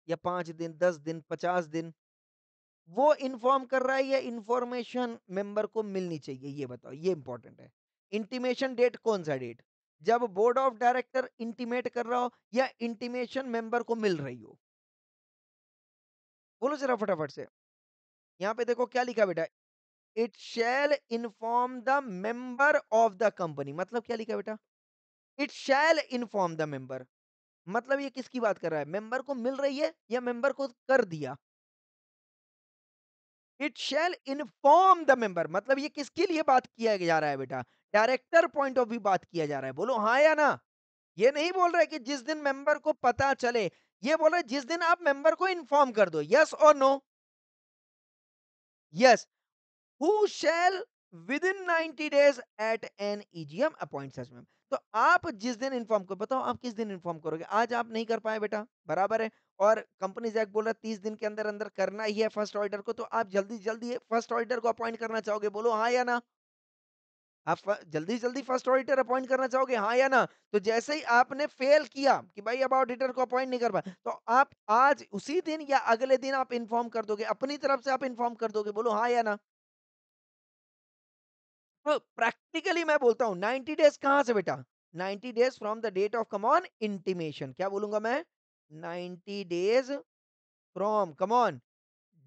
या पाँच दिन दस दिन पचास दिन वो इन्फॉर्म कर रहा है या इन्फॉर्मेशन मेंबर को मिलनी चाहिए ये बताओ ये इंपॉर्टेंट है इंटीमेशन डेट कौन सा डेट जब बोर्ड ऑफ डायरेक्टर इंटीमेट कर रहा हो या इंटीमेशन मेंबर को मिल रही हो बोलो जरा फटाफट से यहाँ पे देखो क्या लिखा बेटा it shall inform the member of the company मतलब क्या लिखा बेटा it shall inform the member मतलब ये किसकी बात कर रहा है मेंबर को मिल रही है या मेंबर को कर दिया it shall inform the member मतलब ये किसके लिए बात किया जा रहा है बेटा डायरेक्टर पॉइंट ऑफ व्यू बात किया जा रहा है बोलो हाँ या ना ये नहीं बोल रहा है कि जिस दिन मेंबर को पता चले ये बोल रहा है जिस दिन आप मेंबर को इन्फॉर्म कर दो यस और no yes who shall within ninety days at an EGM appoint such member तो आप जिस दिन इन्फॉर्म करो बताओ आप किस दिन इन्फॉर्म करोगे आज आप नहीं कर पाए बेटा बराबर है और कंपनी जैक बोल रहा है तीस दिन के अंदर अंदर करना ही है फर्स्ट ऑर्डर को तो आप जल्दी जल्दी फर्स्ट ऑर्डर को अपॉइंट करना चाहोगे बोलो हाँ या ना आप जल्दी जल्दी फर्स्ट ऑडिटर अपॉइंट करना चाहोगे हाँ या ना तो जैसे ही आपने फेल किया कि भाई अब ऑडिटर को अपॉइंट नहीं कर पाए तो आप आज उसी दिन या अगले दिन आप इन्फॉर्म कर दोगे अपनी तरफ से आप इन्फॉर्म कर दोगे बोलो हाँ या ना तो प्रैक्टिकली मैं बोलता हूँ नाइनटी डेज कहाँ से बेटा ninety days from the date of come on intimation क्या बोलूंगा मैं ninety days from come on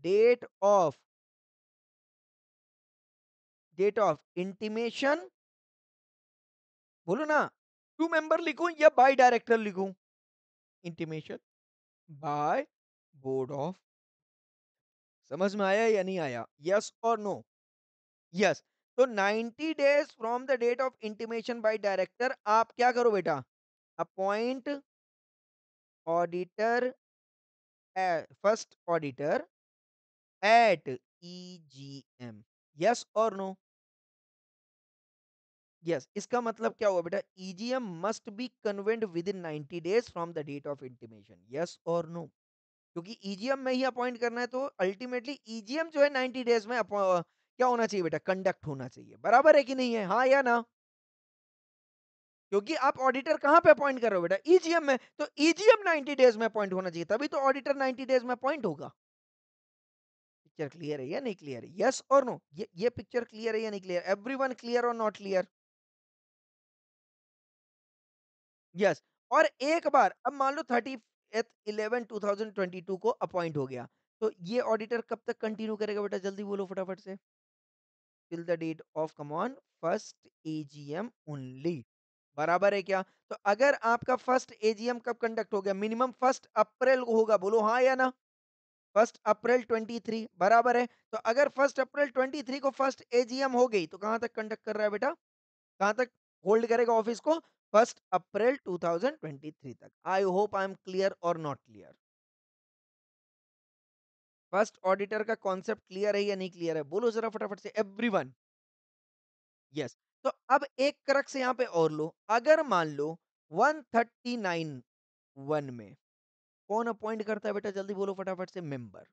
date of date of intimation बोलो ना टू मेंबर लिखूं या बाय डायरेक्टर लिखूं इंटीमेशन बाय बोर्ड ऑफ समझ में आया या नहीं आया यस और नो यस तो 90 days from the date of intimation by director आप क्या करो बेटा appoint auditor first auditor at EGM e yes और नो यस इसका मतलब क्या हुआ बेटा EGM e must be convened within 90 days from the date of intimation yes और नो क्योंकि ईजीएम e में ही अपॉइंट करना है तो अल्टीमेटली ईजीएम जो है 90 डेज में क्या होना चाहिए बेटा कंडक्ट होना चाहिए बराबर है कि नहीं है हाँ या ना क्योंकि आप ऑडिटर कहां पे अपॉइंट कर रहे हो बेटा ईजीएम e में तो ईजीएम e 90 डेज में अपॉइंट होना चाहिए तभी तो ऑडिटर 90 डेज में अपॉइंट होगा पिक्चर क्लियर है या नहीं क्लियर है यस और नो ये ये पिक्चर क्लियर है या नहीं क्लियर एवरीवन क्लियर और नॉट क्लियर यस और एक बार अब मान लो thirty eleven two thousand twenty two को अपॉइंट हो गया तो ये ऑडिटर कब तक कंटिन्यू करेगा बेटा जल्दी बोलो फटाफट से till the date of come on first AGM only बराबर है क्या तो अगर आपका फर्स्ट एजीएम कब कंडक्ट हो गया मिनिमम फर्स्ट अप्रैल को होगा बोलो हाँ या ना फर्स्ट अप्रैल 23 बराबर है तो अगर फर्स्ट अप्रैल 23 को फर्स्ट एजीएम हो गई तो कहां तक कंडक्ट कर रहा है बेटा कहां तक होल्ड करेगा ऑफिस को फर्स्ट अप्रैल 2023 तक I hope I am clear और नॉट क्लियर फर्स्ट ऑडिटर का कॉन्सेप्ट क्लियर है या नहीं क्लियर है बोलो जरा फटाफट से वन यस तो अब एक से यहां पे और लो अगर मान लो 139 वन में कौन अपॉइंट करता है बेटा जल्दी बोलो फटाफट से मेंबर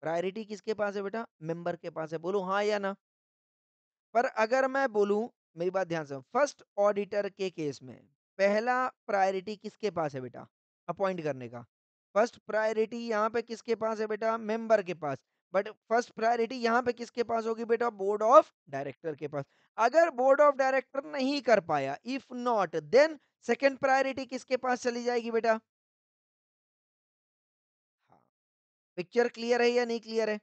प्रायोरिटी किसके पास है बेटा मेंबर के पास है बोलो हाँ या ना पर अगर मैं बोलूं मेरी बात ध्यान से फर्स्ट ऑडिटर के केस में पहला प्रायोरिटी किसके पास है बेटा अपॉइंट करने का फर्स्ट प्रायोरिटी यहाँ पे किसके पास है बेटा मेंबर के पास बट फर्स्ट प्रायोरिटी यहाँ पे किसके पास होगी बेटा बोर्ड ऑफ डायरेक्टर के पास अगर बोर्ड ऑफ डायरेक्टर नहीं कर पाया if not then second priority किसके पास चली जाएगी बेटा हाँ। पिक्चर क्लियर है या नहीं क्लियर है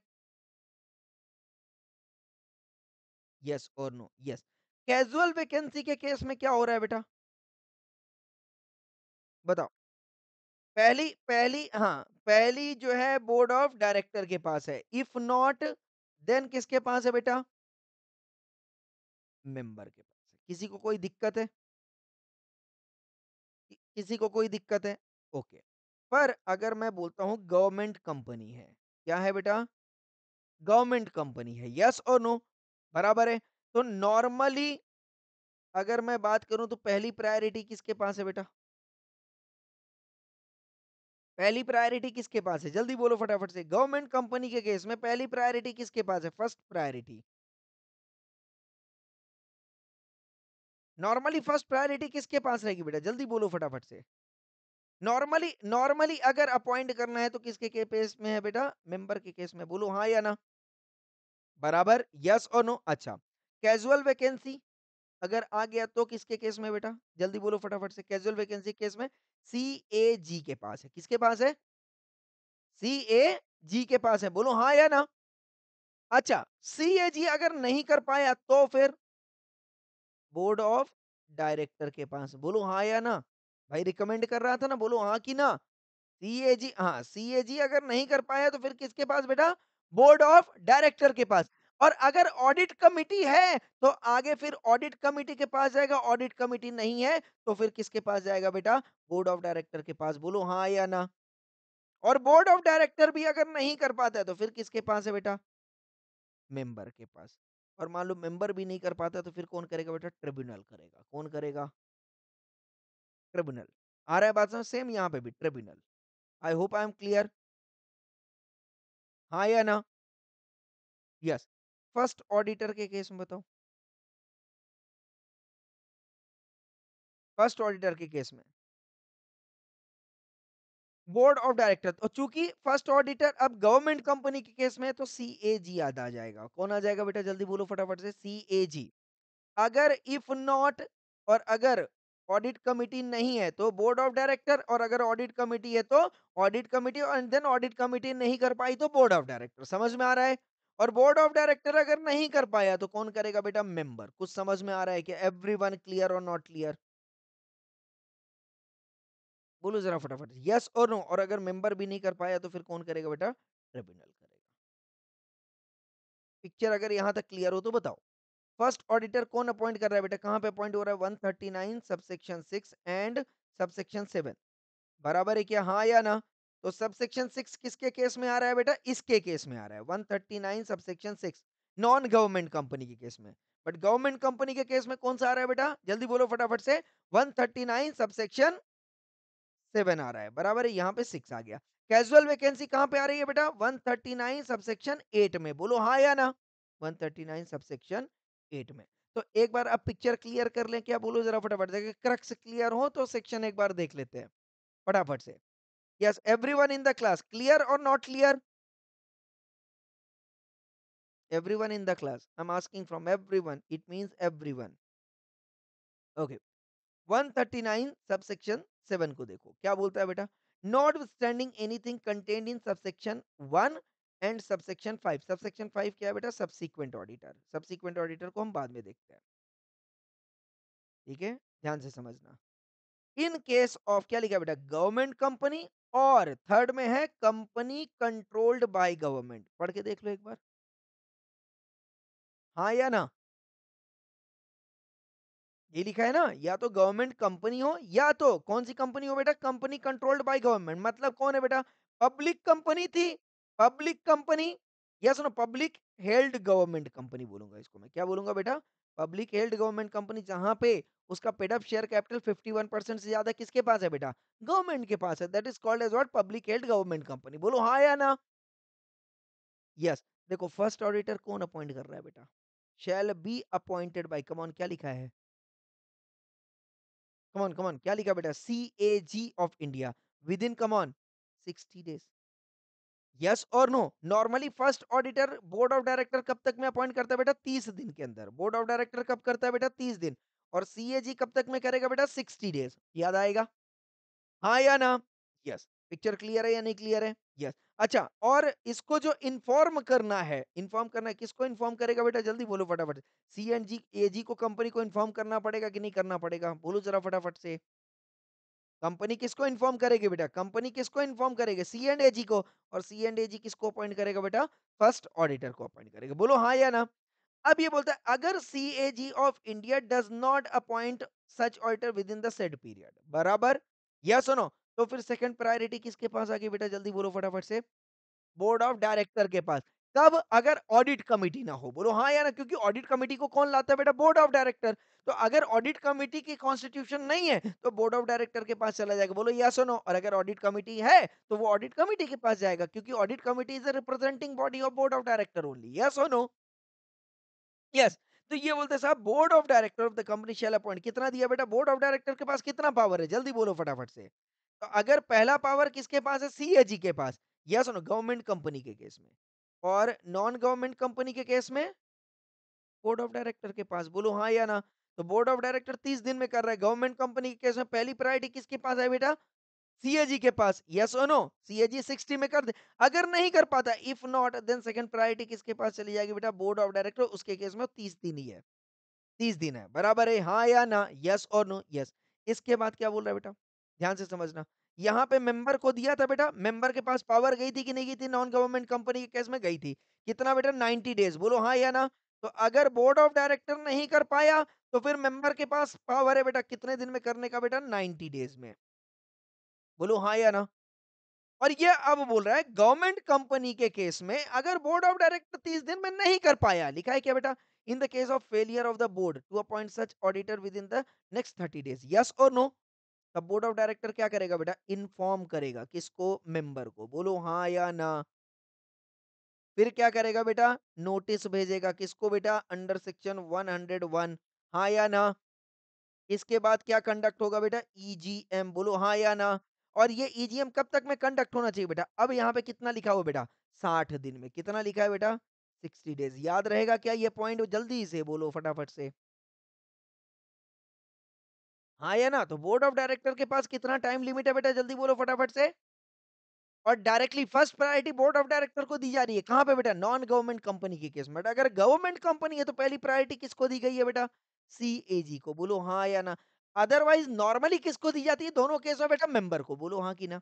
यस और नो यस कैजुअल वैकेंसी के केस में क्या हो रहा है बेटा बताओ पहली पहली हाँ, पहली जो है बोर्ड ऑफ डायरेक्टर के पास है। इफ नॉट देन किसके पास है बेटा? मेंबर के पास। किसी को कोई दिक्कत है? कि किसी को कोई दिक्कत है? ओके। पर अगर मैं बोलता हूं गवर्नमेंट कंपनी है। क्या है बेटा? गवर्नमेंट कंपनी है। यस और नो? बराबर है। तो नॉर्मली अगर मैं बात करूं तो पहली प्रायोरिटी किसके पास है बेटा? पहली प्रायोरिटी किसके पास है जल्दी बोलो फटाफट से गवर्नमेंट कंपनी के केस में पहली प्रायोरिटी किसके पास है first priority normally first priority किसके पास रहेगी बेटा जल्दी बोलो फटाफट से नॉर्मली नॉर्मली अगर अपॉइंट करना है तो किसके के केस में है बेटा मेंबर के केस में बोलो हाँ या ना बराबर यस और नो अच्छा कैजुअल वैकेंसी अगर आ गया तो किसके केस में बेटा जल्दी बोलो फटाफट से कैजुअल वैकेंसी केस में सी ए जी के पास है किसके पास है सी ए जी के पास है बोलो हाँ या ना अच्छा सी ए जी अगर नहीं कर पाया तो फिर बोर्ड ऑफ डायरेक्टर के पास बोलो हाँ या ना भाई रिकमेंड कर रहा था ना बोलो हाँ कि ना सी ए जी हाँ सी ए जी अगर नहीं कर पाया तो फिर किसके पास बेटा बोर्ड ऑफ डायरेक्टर के पास और अगर ऑडिट कमिटी है तो आगे फिर ऑडिट कमिटी के पास जाएगा ऑडिट कमिटी नहीं है तो फिर किसके पास जाएगा बेटा बोर्ड ऑफ डायरेक्टर के पास बोलो हाँ या ना और बोर्ड ऑफ डायरेक्टर भी अगर नहीं कर पाता है तो फिर किसके पास है बेटा मेंबर के पास और मान लो मेंबर भी नहीं कर पाता तो फिर कौन करेगा बेटा ट्रिब्यूनल करेगा कौन करेगा ट्रिब्यूनल आ रहा है बात समझ सेम यहाँ पे भी tribunal I hope I am clear हाँ या ना यस फर्स्ट ऑडिटर के केस में बताओ फर्स्ट ऑडिटर के केस में बोर्ड ऑफ डायरेक्टर तो चूंकि फर्स्ट ऑडिटर अब गवर्नमेंट कंपनी के केस में है तो सी ए जी याद आ जाएगा कौन आ जाएगा बेटा जल्दी बोलो फटाफट से सी ए जी अगर इफ नॉट और अगर ऑडिट कमेटी नहीं है तो बोर्ड ऑफ डायरेक्टर और अगर ऑडिट कमेटी है तो ऑडिट कमेटी और देन ऑडिट कमेटी नहीं कर पाई तो बोर्ड ऑफ डायरेक्टर समझ में आ रहा है और बोर्ड ऑफ डायरेक्टर अगर नहीं कर पाया तो कौन करेगा बेटा मेंबर कुछ समझ में आ रहा है कि एवरीवन क्लियर और नॉट क्लियर बोलो जरा फटाफट यस और नो और अगर मेंबर भी नहीं कर पाया तो फिर कौन करेगा बेटा ट्रिब्यूनल करेगा पिक्चर अगर यहां तक क्लियर हो तो बताओ फर्स्ट ऑडिटर कौन अपॉइंट कर रहा है बेटा कहां पे अपॉइंट हो रहा है 139 सबसेक्शन 6 एंड सबसेक्शन 7 बराबर है क्या हाँ या ना तो सबसेक्शन सिक्स किसके केस में आ रहा है बेटा इसके केस में आ रहा है one thirty nine subsection six non government company के केस में बट गवर्नमेंट कंपनी के केस में कौन सा आ रहा है बेटा जल्दी बोलो फटाफट से one thirty nine subsection seven आ रहा है बराबर है यहाँ पे सिक्स आ गया कैजुअल वैकेंसी कहाँ पे आ रही है बेटा one thirty nine subsection eight में बोलो हाँ या ना one thirty nine subsection eight में तो एक बार अब पिक्चर क्लियर कर लें क्या बोलो जरा फटाफट देखिए क्रक्स क्लियर हो तो सेक्शन एक बार देख लेते हैं फटाफट से Yes, everyone in the class. Clear or not clear? Everyone in the class. I'm asking from everyone. It means everyone. Okay. 139 subsection 7 को देखो क्या बोलता है बेटा not standing anything contained in subsection 1 and subsection five subsection five क्या है बेटा subsequent auditor subsequent auditor को हम बाद में देखते हैं ठीक है ध्यान से समझना इन केस ऑफ क्या लिखा बेटा गवर्नमेंट कंपनी और थर्ड में है कंपनी कंट्रोल्ड बाय गवर्नमेंट पढ़ के देख लो एक बार हाँ या ना ये लिखा है ना या तो गवर्नमेंट कंपनी हो या तो कौन सी कंपनी हो बेटा कंपनी कंट्रोल्ड बाय गवर्नमेंट मतलब कौन है बेटा पब्लिक कंपनी थी पब्लिक कंपनी या सुनो पब्लिक हेल्ड गवर्नमेंट कंपनी बोलूंगा इसको मैं क्या बोलूंगा बेटा पब्लिक हेल्ड गवर्नमेंट कंपनी जहां पे उसका पेडअप शेयर कैपिटल 51 परसेंट से ज्यादा किसके पास है बेटा गवर्नमेंट के पास है that is called as what public health government company बोलो हाँ या ना यस yes, देखो फर्स्ट ऑडिटर कौन अपॉइंट कर रहा है बेटा shall be appointed by come on क्या लिखा है कमॉन कमॉन क्या लिखा बेटा C A G of India within come on sixty days yes और no normally first auditor board of director कब तक में अपॉइंट करता है बेटा तीस दिन के अंदर बोर्ड ऑफ डायरेक्टर कब करता है बेटा तीस दिन और सी कब तक में करेगा बेटा सिक्सटी डेज याद आएगा हाँ या ना यस पिक्चर क्लियर है या नहीं क्लियर है यस अच्छा और इसको जो इन्फॉर्म करना है इन्फॉर्म करना है किसको इन्फॉर्म करेगा बेटा जल्दी बोलो फटाफट सी एन जी ए जी को कंपनी को इन्फॉर्म करना पड़ेगा कि नहीं करना पड़ेगा बोलो जरा फटाफट से कंपनी किसको इन्फॉर्म करेगी बेटा कंपनी किसको इन्फॉर्म करेगी सी एंड ए जी को और सी एंड ए जी किसको अपॉइंट करेगा बेटा फर्स्ट ऑडिटर को अपॉइंट करेगा बोलो हाँ या ना अब ये बोलता है अगर C A G of India does not appoint such auditor within the said period बराबर या सुनो तो फिर सेकंड प्रायोरिटी किसके पास आ गई बेटा जल्दी बोलो फटाफट से बोर्ड ऑफ डायरेक्टर के पास कब अगर ऑडिट कमेटी ना हो बोलो हाँ या ना क्योंकि ऑडिट कमेटी को कौन लाता है बेटा बोर्ड ऑफ डायरेक्टर तो अगर ऑडिट कमेटी की कॉन्स्टिट्यूशन नहीं है तो बोर्ड ऑफ डायरेक्टर के पास चला जाएगा बोलो या सुनो और अगर ऑडिट कमेटी है तो वो ऑडिट कमेटी के पास जाएगा क्योंकि audit committee is a representing body of board of director only या सुनो यस तो ये बोलते साहब board of director of the company shall appoint कितना दिया बेटा बोर्ड ऑफ डायरेक्टर के पास कितना पावर है जल्दी बोलो फटाफट से तो अगर पहला पावर किसके पास है सी के पास यस नो गवर्नमेंट कंपनी के केस में और नॉन गवर्नमेंट कंपनी के केस में बोर्ड ऑफ डायरेक्टर के पास बोलो हाँ या ना तो बोर्ड ऑफ डायरेक्टर तीस दिन में कर रहा है गवर्नमेंट कंपनी के केस में पहली प्रायोरिटी किसके पास है बेटा सीएजी के पास यस और नो सीएजी 60 में कर दे अगर नहीं कर पाता if not then second priority किसके पास चली जाएगी बेटा बोर्ड ऑफ डायरेक्टर उसके केस में 30 दिन ही है 30 दिन है बराबर है हाँ या ना यस और नो यस इसके बाद क्या बोल रहा है बेटा ध्यान से समझना यहाँ पे मेंबर को दिया था बेटा मेंबर के पास पावर गई थी कि नहीं गई थी नॉन गवर्नमेंट कंपनी के केस में गई थी कितना बेटा 90 डेज बोलो हाँ या ना तो अगर बोर्ड ऑफ डायरेक्टर नहीं कर पाया तो फिर मेंबर के पास पावर है बेटा कितने दिन में करने का बेटा 90 डेज में बोलो हाँ या ना और ये अब बोल रहा है गवर्नमेंट कंपनी के केस में अगर बोर्ड ऑफ डायरेक्टर तीस दिन में नहीं कर पाया लिखा है क्या बेटा in the case of failure of the board to appoint such auditor within the next thirty days yes और नो तब बोर्ड ऑफ डायरेक्टर क्या करेगा बेटा इन्फॉर्म करेगा किसको मेंबर को बोलो हाँ या ना फिर क्या करेगा बेटा नोटिस भेजेगा किसको बेटा अंडर सेक्शन 101 हाँ या ना इसके बाद क्या कंडक्ट होगा बेटा ईजीएम e बोलो हाँ या ना और ये ईजीएम e कब तक में कंडक्ट होना चाहिए बेटा अब यहाँ पे कितना लिखा हुआ बेटा साठ दिन में कितना लिखा है बेटा सिक्सटी डेज याद रहेगा क्या ये पॉइंट जल्दी से बोलो फटाफट से हाँ या ना तो बोर्ड ऑफ डायरेक्टर के पास कितना टाइम लिमिट है बेटा जल्दी बोलो फटाफट से और directly first priority board of director को दी जा रही है कहाँ पे बेटा नॉन गवर्नमेंट कंपनी के केस में अगर गवर्नमेंट कंपनी है तो पहली प्रायोरिटी किसको दी गई है बेटा सी को बोलो हाँ या ना अदरवाइज नॉर्मली किसको दी जाती है दोनों केस में बेटा मेंबर को बोलो हाँ कि ना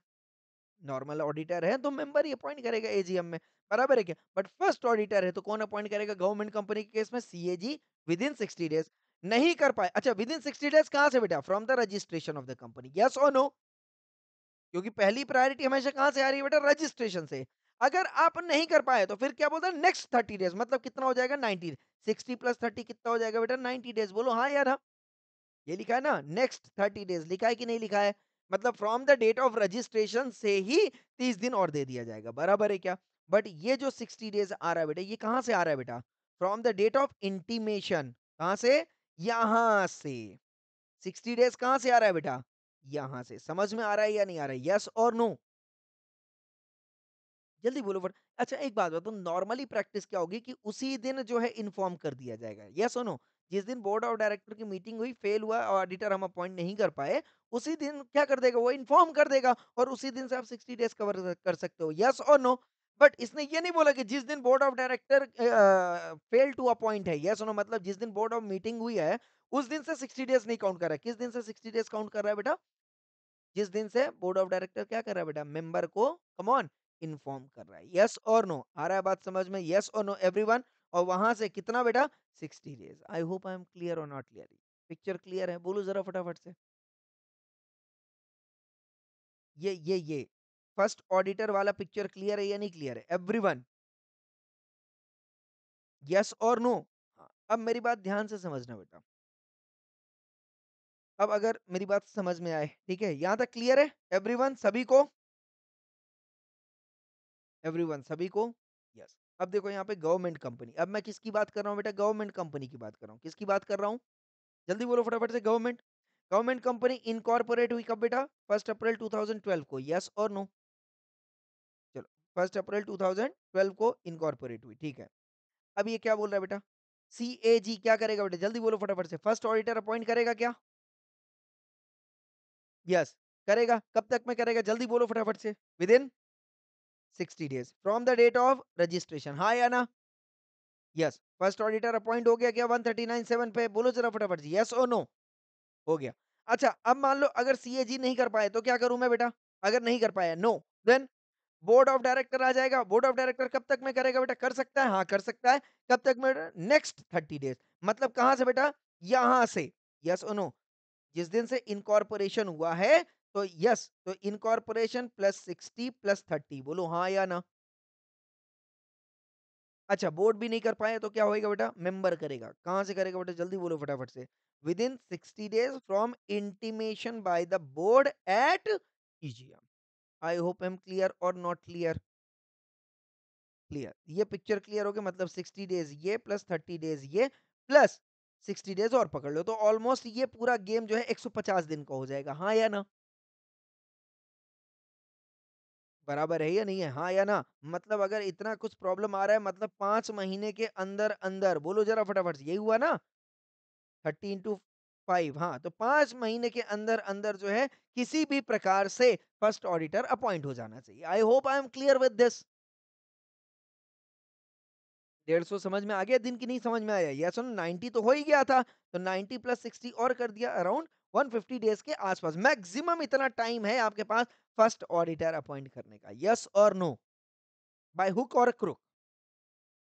नॉर्मल ऑडिटर है तो मेंबर ही अपॉइंट करेगा एजीएम में बराबर है क्या बट फर्स्ट ऑडिटर है तो कौन अपॉइंट करेगा गवर्नमेंट कंपनी के केस में CAG within sixty days नहीं कर पाए अच्छा विद इन सिक्सटी डेज कहां से बेटा from the registration of the company yes और नो क्योंकि पहली प्रायोरिटी हमेशा कहां से आ रही है बेटा रजिस्ट्रेशन से अगर आप नहीं कर पाए तो फिर क्या बोलता है नेक्स्ट थर्टी डेज मतलब कितना हो जाएगा नाइनटी सिक्सटी प्लस थर्टी कितना हो जाएगा बेटा नाइनटी डेज बोलो हाँ यार हाँ ये लिखा है ना नेक्स्ट थर्टी डेज लिखा है कि नहीं लिखा है मतलब from the date of registration से ही तीस दिन और दे दिया जाएगा बराबर है क्या बट ये जो सिक्सटी डेज आ रहा है बेटा ये कहाँ से आ रहा है बेटा from the date of intimation कहाँ से यहाँ से सिक्सटी डेज कहाँ से आ रहा है बेटा यहाँ से समझ में आ रहा है या नहीं आ रहा है यस और नो जल्दी बोलो बट अच्छा एक बात बताओ नॉर्मली प्रैक्टिस क्या होगी कि उसी दिन जो है इन्फॉर्म कर दिया जाएगा यस और नो जिस दिन बोर्ड ऑफ डायरेक्टर की मीटिंग हुई फेल हुआ और ऑडिटर हम अपॉइंट नहीं कर पाए उसी दिन क्या कर देगा वो इन्फॉर्म कर देगा और उसी दिन से आप सिक्सटी डेज कवर कर सकते हो यस और नो बट इसने ये नहीं बोला कि जिस दिन board of director fail to appoint है यस नो मतलब जिस दिन बोर्ड ऑफ मीटिंग हुई है उस दिन से सिक्सटी डेज नहीं काउंट कर रहा है किस दिन से सिक्सटी डेज काउंट कर रहा है बेटा जिस दिन से बोर्ड ऑफ डायरेक्टर क्या कर रहा है बेटा मेंबर को कमॉन इन्फॉर्म कर रहा है यस और नो आ रहा है बात समझ में यस और नो एवरीवन और वहां से कितना बेटा sixty days I hope I am clear और नॉट क्लियर पिक्चर क्लियर है बोलो जरा फटाफट से ये ये ये फर्स्ट ऑडिटर वाला पिक्चर क्लियर है या नहीं क्लियर है एवरीवन यस और नो अब मेरी बात ध्यान से समझना बेटा अब अगर मेरी बात समझ में आए ठीक है यहां तक क्लियर है एवरीवन सभी को एवरीवन सभी को यस yes. अब देखो यहाँ पे गवर्नमेंट कंपनी अब मैं किसकी बात कर रहा हूँ बेटा गवर्नमेंट कंपनी की बात कर रहा हूँ किसकी बात कर रहा हूँ जल्दी बोलो फटाफट से गवर्नमेंट गवर्नमेंट कंपनी इनकॉर्पोरेट हुई कब बेटा फर्स्ट अप्रैल 2012 को यस और नो चलो फर्स्ट अप्रैल 2012 को इनकॉर्पोरेट हुई ठीक है अब ये क्या बोल रहा है बेटा सी ए जी क्या करेगा बेटा जल्दी बोलो फटाफट से फर्स्ट ऑडिटर अपॉइंट करेगा क्या यस करेगा कब तक में करेगा जल्दी बोलो फटाफट से within sixty days from the date of registration हाँ या ना? यस फर्स्ट ऑडिटर अपॉइंट हो गया क्या वन थर्टी नाइन सेवन पे बोलो जरा फटाफट जी यस और नो हो गया अच्छा अब मान लो अगर सीएजी नहीं कर पाए तो क्या करूं मैं बेटा अगर नहीं कर पाया no then board of director आ जाएगा बोर्ड ऑफ डायरेक्टर कब तक में करेगा बेटा कर सकता है हाँ कर सकता है कब तक में नेक्स्ट थर्टी डेज मतलब कहां से बेटा यहां से यस और नो जिस दिन से इनकॉर्पोरेशन हुआ है तो यस तो incorporation plus sixty plus thirty बोलो हाँ या ना अच्छा बोर्ड भी नहीं कर पाए तो क्या होएगा बेटा मेंबर करेगा कहाँ से करेगा बेटा जल्दी बोलो फटाफट से within sixty days from intimation by the board at EGM I hope am clear और नॉट क्लियर क्लियर ये पिक्चर क्लियर हो गया मतलब सिक्सटी डेज ये प्लस थर्टी डेज ये प्लस सिक्सटी डेज और पकड़ लो तो ऑलमोस्ट ये पूरा गेम जो है एक सौ पचास दिन का हो जाएगा हाँ या ना बराबर है या नहीं है? हाँ या ना? मतलब अगर इतना कुछ प्रॉब्लम आ रहा है मतलब पांच महीने के अंदर-अंदर बोलो ज़रा फटाफट से, यही हुआ ना? थर्टी इंटू फाइव हाँ, तो पांच महीने के अंदर-अंदर जो है किसी भी प्रकार से फर्स्ट ऑडिटर अपॉइंट हो जाना चाहिए। I hope I am clear with this. डेढ़ सौ समझ में आ गया दिन की नहीं समझ में आया? येस और नो तो हो ही गया था, तो नाइनटी प्लस सिक्सटी और कर दिया अराउंड 150 डेज के आसपास मैक्सिमम इतना टाइम है आपके पास फर्स्ट ऑडिटर अपॉइंट करने का यस और नो बाय हुक और क्रुक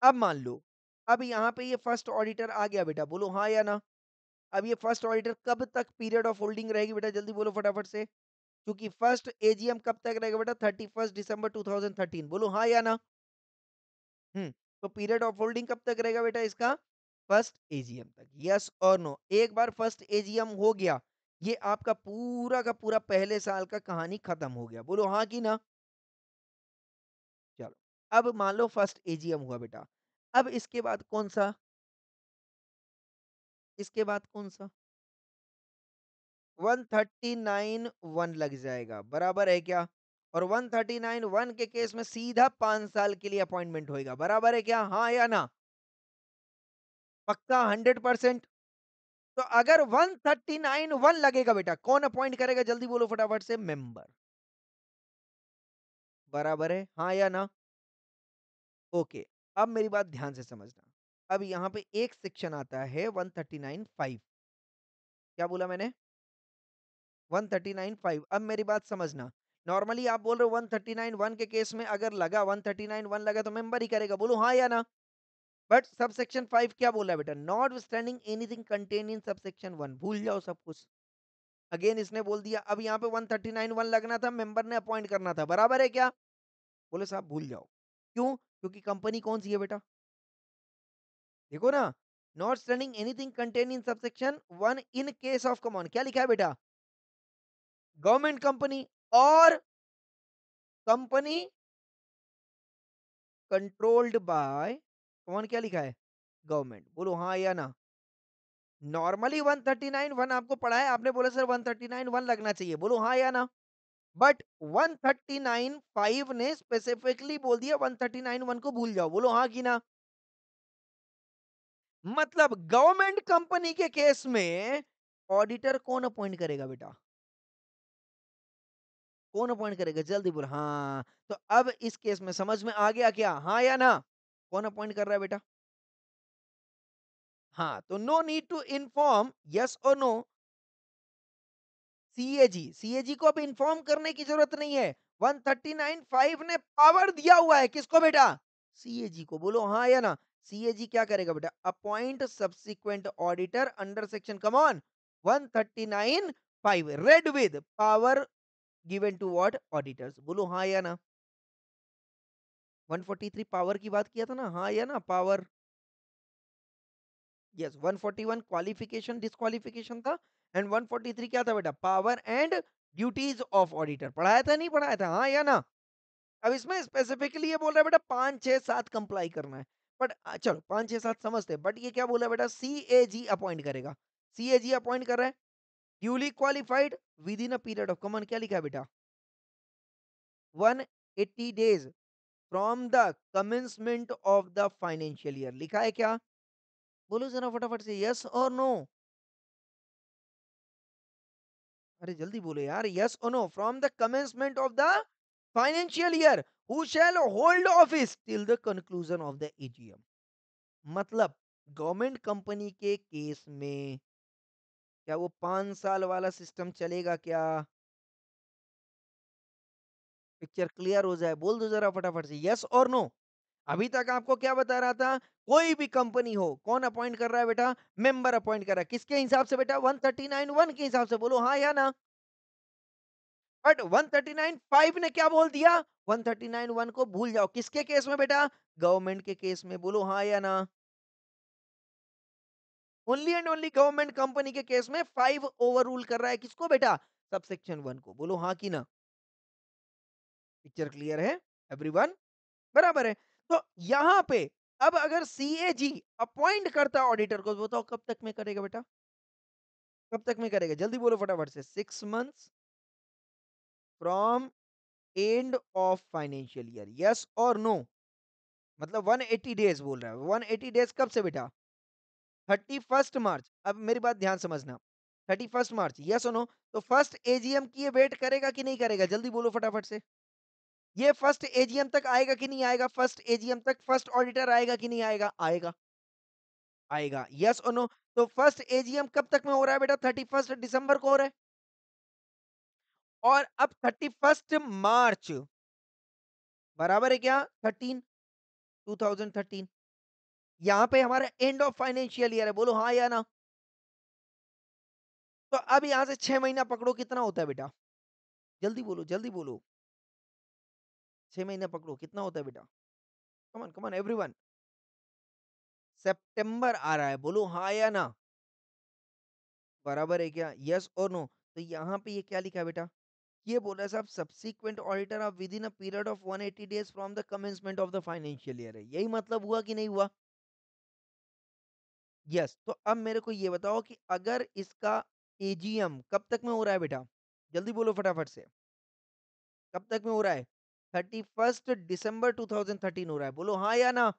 अब मान लो अब यहाँ पे ये फर्स्ट ऑडिटर आ गया बेटा बोलो हाँ या ना अब ये फर्स्ट ऑडिटर कब तक पीरियड ऑफ होल्डिंग रहेगी बेटा जल्दी बोलो फटाफट से क्योंकि फर्स्ट एजीएम कब तक रहेगा बेटा thirty first December two thousand thirteen बोलो हाँ या ना हम्म तो पीरियड ऑफ होल्डिंग कब तक रहेगा बेटा इसका फर्स्ट एजीएम तक यस और नो एक बार फर्स्ट एजीएम हो गया ये आपका पूरा का पूरा पहले साल का कहानी खत्म हो गया बोलो हाँ कि ना चलो अब मान लो फर्स्ट एजीएम हुआ बेटा अब इसके बाद कौन सा इसके बाद कौन सा नाइन वन लग जाएगा बराबर है क्या और वन थर्टी नाइन वन के केस में सीधा पांच साल के लिए अपॉइंटमेंट होएगा बराबर है क्या हाँ या ना पक्का हंड्रेड परसेंट तो अगर वन थर्टी नाइन वन लगेगा बेटा कौन अपॉइंट करेगा जल्दी बोलो फटाफट से मेंबर बराबर है हाँ या ना ओके अब मेरी बात ध्यान से समझना अब यहाँ पे एक सेक्शन आता है वन थर्टी नाइन फाइव क्या बोला मैंने वन थर्टी नाइन फाइव अब मेरी बात समझना नॉर्मली आप बोल रहे हो वन थर्टी नाइन वन के केस में अगर लगा वन थर्टी नाइन वन लगा तो मेंबर ही करेगा बोलो हाँ या ना बट सब सेक्शन फाइव क्या बोला है बेटा not standing anything contained in sub section one भूल जाओ सब कुछ अगेन इसने बोल दिया अब यहाँ पे वन थर्टी नाइन वन लगना था मेंबर ने अपॉइंट करना था बराबर है क्या बोले साहब भूल जाओ क्यों क्योंकि कंपनी कौन सी है बेटा देखो ना not standing anything contained in sub section one in case of come on क्या लिखा है बेटा गवर्नमेंट कंपनी और कंपनी कंट्रोल्ड बाय ऑन क्या लिखा है गवर्नमेंट बोलो हाँ या ना normally one thirty nine one आपको पढ़ा है आपने बोला sir one thirty nine one लगना चाहिए बोलो हाँ या ना but one thirty nine five ने स्पेसिफिकली बोल दिया वन थर्टी नाइन वन को भूल जाओ बोलो हाँ कि ना मतलब गवर्नमेंट कंपनी के केस में ऑडिटर कौन अपॉइंट करेगा बेटा कौन अपॉइंट करेगा जल्दी बोल हाँ तो अब इस केस में समझ में आ गया क्या हाँ या ना कौन अपॉइंट कर रहा है बेटा हाँ तो no need to inform yes और नो सीएजी सीएजी को अब इन्फॉर्म करने की जरूरत नहीं है 1395 ने पावर दिया हुआ है किसको बेटा सीएजी को बोलो हाँ या ना सीएजी क्या करेगा बेटा appoint subsequent auditor under section come on one 1395 read with power given to what auditors बोलो हाँ या ना 143 पावर की बात किया था ना हाँ या ना power yes one forty one qualification disqualification था एंड वन फोर्टी थ्री क्या था बेटा power and duties of auditor पढ़ाया था नहीं पढ़ाया था हाँ या ना अब इसमें स्पेसिफिकली ये बोल रहा है बेटा पांच छह सात कंप्लाई करना है बट चलो पांच छह सात समझते बट ये क्या बोला बेटा सी ए जी अपॉइंट करेगा सी ए जी अपॉइंट कर रहा है duly qualified within a period of come on क्या लिखा है बेटा one eighty days from the commencement of the financial year लिखा है क्या बोलो जरा फटाफट से यस और नो अरे जल्दी बोलो यार यस और no from the commencement of the financial year who shall hold office till the conclusion of the AGM मतलब गवर्नमेंट कंपनी के केस में क्या वो पांच साल वाला सिस्टम चलेगा क्या पिक्चर क्लियर हो जाए बोल दो जरा फटाफट से यस और नो अभी तक आपको क्या बता रहा था कोई भी कंपनी हो कौन अपॉइंट कर रहा है बेटा मेंबर अपॉइंट कर रहा है किसके हिसाब से बेटा 139 वन के हिसाब से बोलो हाँ या ना बट 139 फाइव ने क्या बोल दिया नाइन वन को भूल जाओ किसके केस में बेटा गवर्नमेंट के केस में बोलो हाँ या ना only and only government company के केस में फाइव ओवर रूल कर रहा है किसको बेटा सबसेक्शन वन को बोलो हाँ कि ना पिक्चर क्लियर है एवरीवन बराबर है तो यहां पे अब अगर सीएजी अपॉइंट करता ऑडिटर को बताओ तो कब तक में करेगा बेटा कब तक में करेगा जल्दी बोलो फटाफट से six months from end of financial year yes और नो मतलब 180 डेज बोल रहा है 180 डेज कब से बेटा थर्टी फर्स्ट मार्च अब मेरी बात ध्यान समझना थर्टी फर्स्ट मार्च यस और नो तो फर्स्ट एजीएम की ये वेट करेगा कि नहीं करेगा जल्दी बोलो फटाफट से ये फर्स्ट एजीएम तक आएगा कि नहीं आएगा फर्स्ट एजीएम तक फर्स्ट ऑडिटर आएगा कि नहीं आएगा आएगा आएगा यस और नो तो फर्स्ट एजीएम कब तक में हो रहा है बेटा थर्टी फर्स्ट दिसंबर को हो रहा है और अब थर्टी फर्स्ट मार्च बराबर है क्या थर्टीन टू थाउजेंड थर्टीन यहां पे हमारा एंड ऑफ फाइनेंशियल ईयर है बोलो हाँ या ना तो अब यहां से छह महीना पकड़ो कितना होता है बेटा जल्दी बोलो जल्दी बोलो छह महीने पकड़ो कितना होता है बेटा come on come on everyone September आ रहा है बोलो हाँ या ना बराबर है क्या यस और नो तो यहाँ पे ये क्या लिखा है बेटा ये बोल रहा है साहब subsequent auditor of within a period of 180 days from the commencement of the financial year है यही मतलब हुआ कि नहीं हुआ यस yes, तो अब मेरे को ये बताओ कि अगर इसका एजीएम कब तक में हो रहा है बेटा जल्दी बोलो फटाफट से कब तक में हो रहा है thirty first December two thousand thirteen हो रहा है बोलो हाँ या ना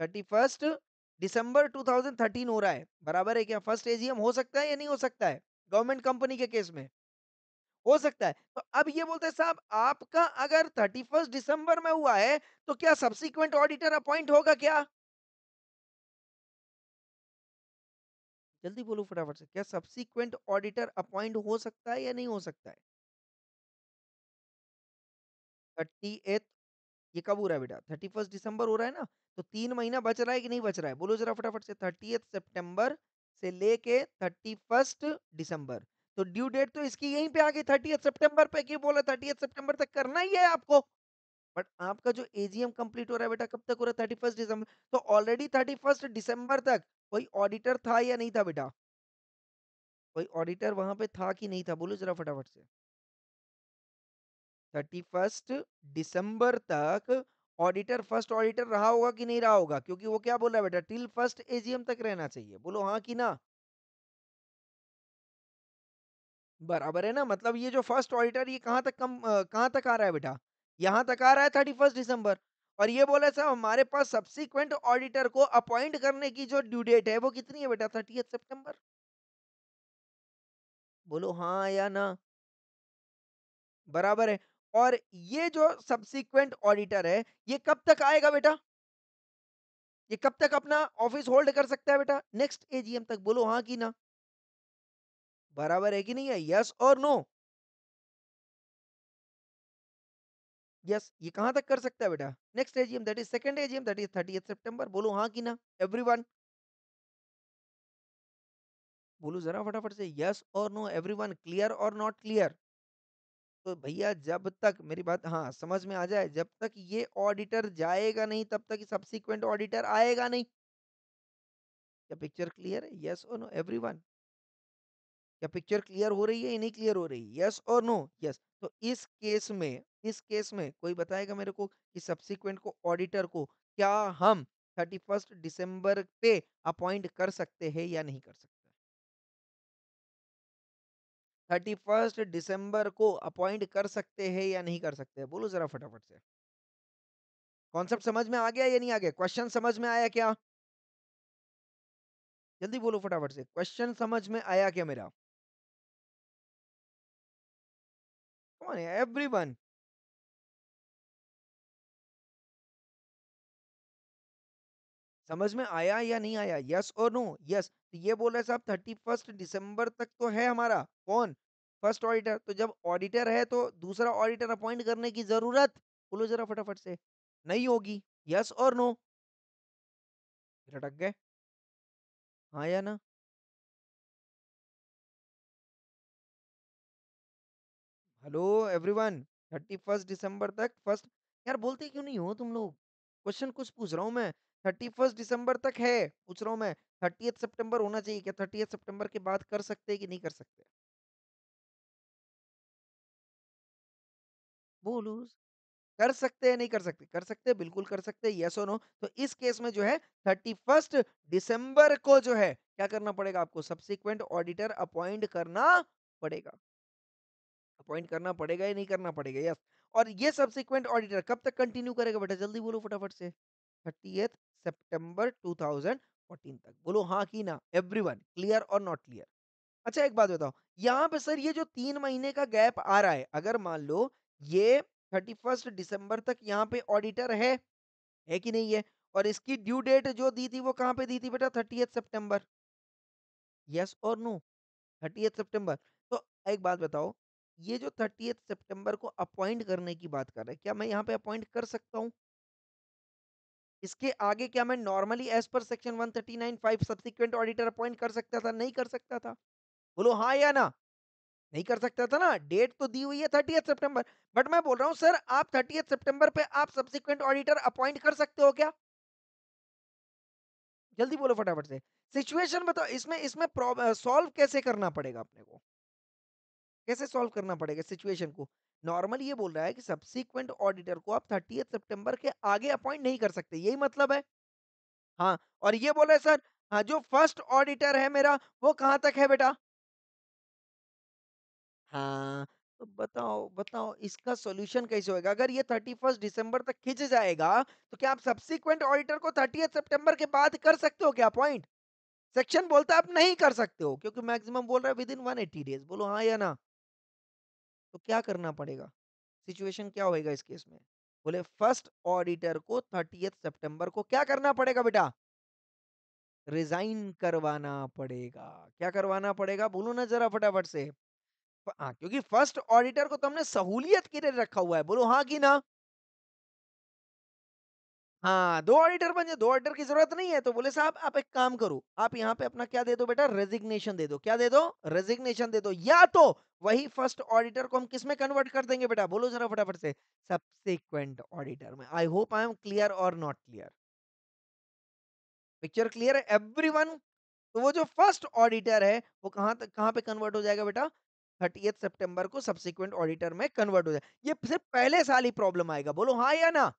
thirty first December two thousand thirteen हो रहा है बराबर है क्या फर्स्ट एजीएम हो सकता है या नहीं हो सकता है गवर्नमेंट कंपनी के केस में हो सकता है तो अब ये बोलते हैं साहब आपका अगर थर्टी फर्स्ट दिसंबर में हुआ है तो क्या सब्सिक्वेंट ऑडिटर अपॉइंट होगा क्या जल्दी बोलो फटाफट से क्या सब्सिक्वेंट ऑडिटर अपॉइंट हो सकता है या नहीं हो सकता है 38th ये कब हो रहा है बेटा थर्टी फर्स्ट दिसंबर हो रहा है ना तो तीन महीना बच रहा है कि नहीं बच रहा है बोलो जरा फटाफट से 30th सितंबर से लेके थर्टी फर्स्ट दिसंबर तो ड्यू डेट तो इसकी यहीं पे आ गई 30th सितंबर पे क्यों बोला 30th सितंबर तक करना ही है आपको बट आपका जो एजीएम कंप्लीट हो रहा है बेटा कब तक हो रहा है थर्टी फर्स्ट दिसंबर तो ऑलरेडी 31st दिसंबर तक कोई ऑडिटर था या नहीं था बेटा कोई ऑडिटर वहां पे था कि नहीं था बोलो जरा फटाफट से थर्टी फर्स्ट डिसम्बर तक ऑडिटर फर्स्ट ऑडिटर रहा होगा कि नहीं रहा होगा क्योंकि वो क्या बोल रहा है बेटा टिल फर्स्ट एजीएम तक रहना चाहिए बोलो हाँ कि ना बराबर है ना मतलब ये जो फर्स्ट ऑडिटर ये कहाँ तक कम कहाँ तक आ रहा है बेटा यहाँ तक आ रहा है थर्टी फर्स्ट दिसंबर और ये बोला साहब हमारे पास सब्सिक्वेंट ऑडिटर को अपॉइंट करने की जो ड्यू डेट है वो कितनी है बेटा थर्टी सितंबर बोलो हाँ या ना बराबर है और ये जो सब्सिक्वेंट ऑडिटर है ये कब तक आएगा बेटा ये कब तक अपना ऑफिस होल्ड कर सकता है बेटा नेक्स्ट एजीएम तक बोलो हाँ कि ना बराबर है कि नहीं है यस और नो यस ये कहां तक कर सकता है बेटा next AGM that is second AGM that is thirty September बोलो हाँ कि ना एवरीवन बोलो जरा फटाफट से यस और नो एवरीवन क्लियर और नॉट क्लियर तो भैया जब तक मेरी बात हाँ, समझ में आ जाए, जब तक ये ऑडिटर जाएगा नहीं, तब तक सबसिक्वेंट ऑडिटर आएगा नहीं। क्या पिक्चर क्लियर है? यस और नो एवरीवन? क्या पिक्चर क्लियर हो रही है या नहीं क्लियर हो रही? है यस और नो? यस तो इस केस में इस केस में कोई बताएगा मेरे को कि सब्सीक्वेंट को ऑडिटर को क्या हम 31st दिसंबर पे अपॉइंट कर सकते हैं या नहीं कर सकते? थर्टी फर्स्ट डिसम्बर को अपॉइंट कर सकते हैं या नहीं कर सकते हैं बोलो जरा फटाफट से कॉन्सेप्ट समझ में आ गया या नहीं आ गया क्वेश्चन समझ में आया क्या जल्दी बोलो फटाफट से क्वेश्चन समझ में आया क्या मेरा कौन है एवरी वन समझ में आया या नहीं आया यस और नो यस तो ये बोल रहे साहब थर्टी फर्स्ट दिसंबर तक तो है हमारा कौन फर्स्ट ऑडिटर तो जब ऑडिटर है तो दूसरा ऑडिटर अपॉइंट करने की जरूरत बोलो जरा फटाफट से नहीं होगी यस और नो रटक गए हाँ या ना hello everyone thirty first December तक फर्स्ट यार बोलते क्यों नहीं हो तुम लोग क्वेश्चन कुछ पूछ रहा हूँ मैं थर्टी फर्स्ट दिसंबर तक है पूछ रहा हूँ मैं थर्टी सितंबर होना चाहिए क्या थर्टी सितंबर के बाद कर सकते हैं कि नहीं कर सकते बोलो कर सकते हैं नहीं कर सकते कर सकते हैं बिल्कुल कर सकते हैं यस और नो तो इस केस में जो है थर्टी फर्स्ट दिसंबर को जो है क्या करना पड़ेगा आपको सबसिक्वेंट ऑडिटर अपॉइंट करना पड़ेगा अपॉइंट करना पड़ेगा या नहीं करना पड़ेगा यस और ये सबसिक्वेंट ऑडिटर कब तक कंटिन्यू करेगा बेटा जल्दी बोलो फटाफट से थर्टी सितंबर 2014 तक बोलो हाँ कि ना एवरीवन क्लियर और नॉट क्लियर अच्छा एक बात बताओ यहाँ पे सर ये जो तीन महीने का गैप आ रहा है अगर मान लो ये थर्टी फर्स्ट दिसंबर तक यहाँ पे ऑडिटर है है कि नहीं है और इसकी ड्यू डेट जो दी थी वो कहाँ पे दी थी बेटा थर्टी सितंबर यस और नो थर्टी सितंबर तो एक बात बताओ ये जो थर्टी सितंबर को अपॉइंट करने की बात कर रहे हैं क्या मैं यहाँ पे अपॉइंट कर सकता हूँ इसके आगे क्या मैं normally as per section one thirty nine five subsequent auditor appoint कर सकता था नहीं कर सकता था बोलो हाँ या ना नहीं कर सकता था ना डेट तो दी हुई है थर्टी सितंबर बट मैं बोल रहा हूं सर आप थर्टी सितंबर पे आप सब्सिक्वेंट ऑडिटर अपॉइंट कर सकते हो क्या जल्दी बोलो फटाफट से सिचुएशन बताओ इसमें इसमें सॉल्व कैसे करना पड़ेगा अपने को कैसे सॉल्व करना पड़ेगा सिचुएशन को नॉर्मल ये बोल रहा है कि सब्सिक्वेंट ऑडिटर को आप थर्टी सितंबर के आगे अपॉइंट नहीं कर सकते यही मतलब है हाँ और ये बोल रहे सर हाँ जो फर्स्ट ऑडिटर है मेरा वो कहाँ तक है बेटा हाँ तो बताओ बताओ इसका सॉल्यूशन कैसे होगा अगर ये थर्टी फर्स्ट दिसंबर तक खिंच जाएगा तो क्या आप सब्सिक्वेंट ऑडिटर को थर्टी सितंबर के बाद कर सकते हो क्या अपॉइंट सेक्शन बोलता है आप नहीं कर सकते हो क्योंकि मैक्सिमम बोल रहा है विद इन वन 180 डेज बोलो हाँ या ना तो क्या करना पड़ेगा सिचुएशन क्या होएगा इस केस में बोले फर्स्ट ऑडिटर को थर्टी सितंबर को क्या करना पड़ेगा बेटा रिजाइन करवाना पड़ेगा क्या करवाना पड़ेगा बोलो ना जरा फटाफट से हाँ क्योंकि फर्स्ट ऑडिटर को तुमने तो सहूलियत के लिए रखा हुआ है बोलो हाँ कि ना हाँ दो ऑडिटर बन जाए दो ऑडिटर की जरूरत नहीं है तो बोले साहब आप एक काम करो आप यहाँ पे अपना क्या दे दो बेटा रेजिग्नेशन दे दो क्या दे दो रेजिग्नेशन दे दो या तो वही फर्स्ट ऑडिटर को हम किस में कन्वर्ट कर देंगे बेटा बोलो जरा फटाफट से सब्सिक्वेंट ऑडिटर में I hope I am clear और नॉट क्लियर पिक्चर क्लियर है एवरी तो वो जो फर्स्ट ऑडिटर है वो कहाँ तक कहाँ पे कन्वर्ट हो जाएगा बेटा थर्टी सितंबर को सब्सिक्वेंट ऑडिटर में कन्वर्ट हो जाए ये सिर्फ पहले साल ही प्रॉब्लम आएगा बोलो हाँ या ना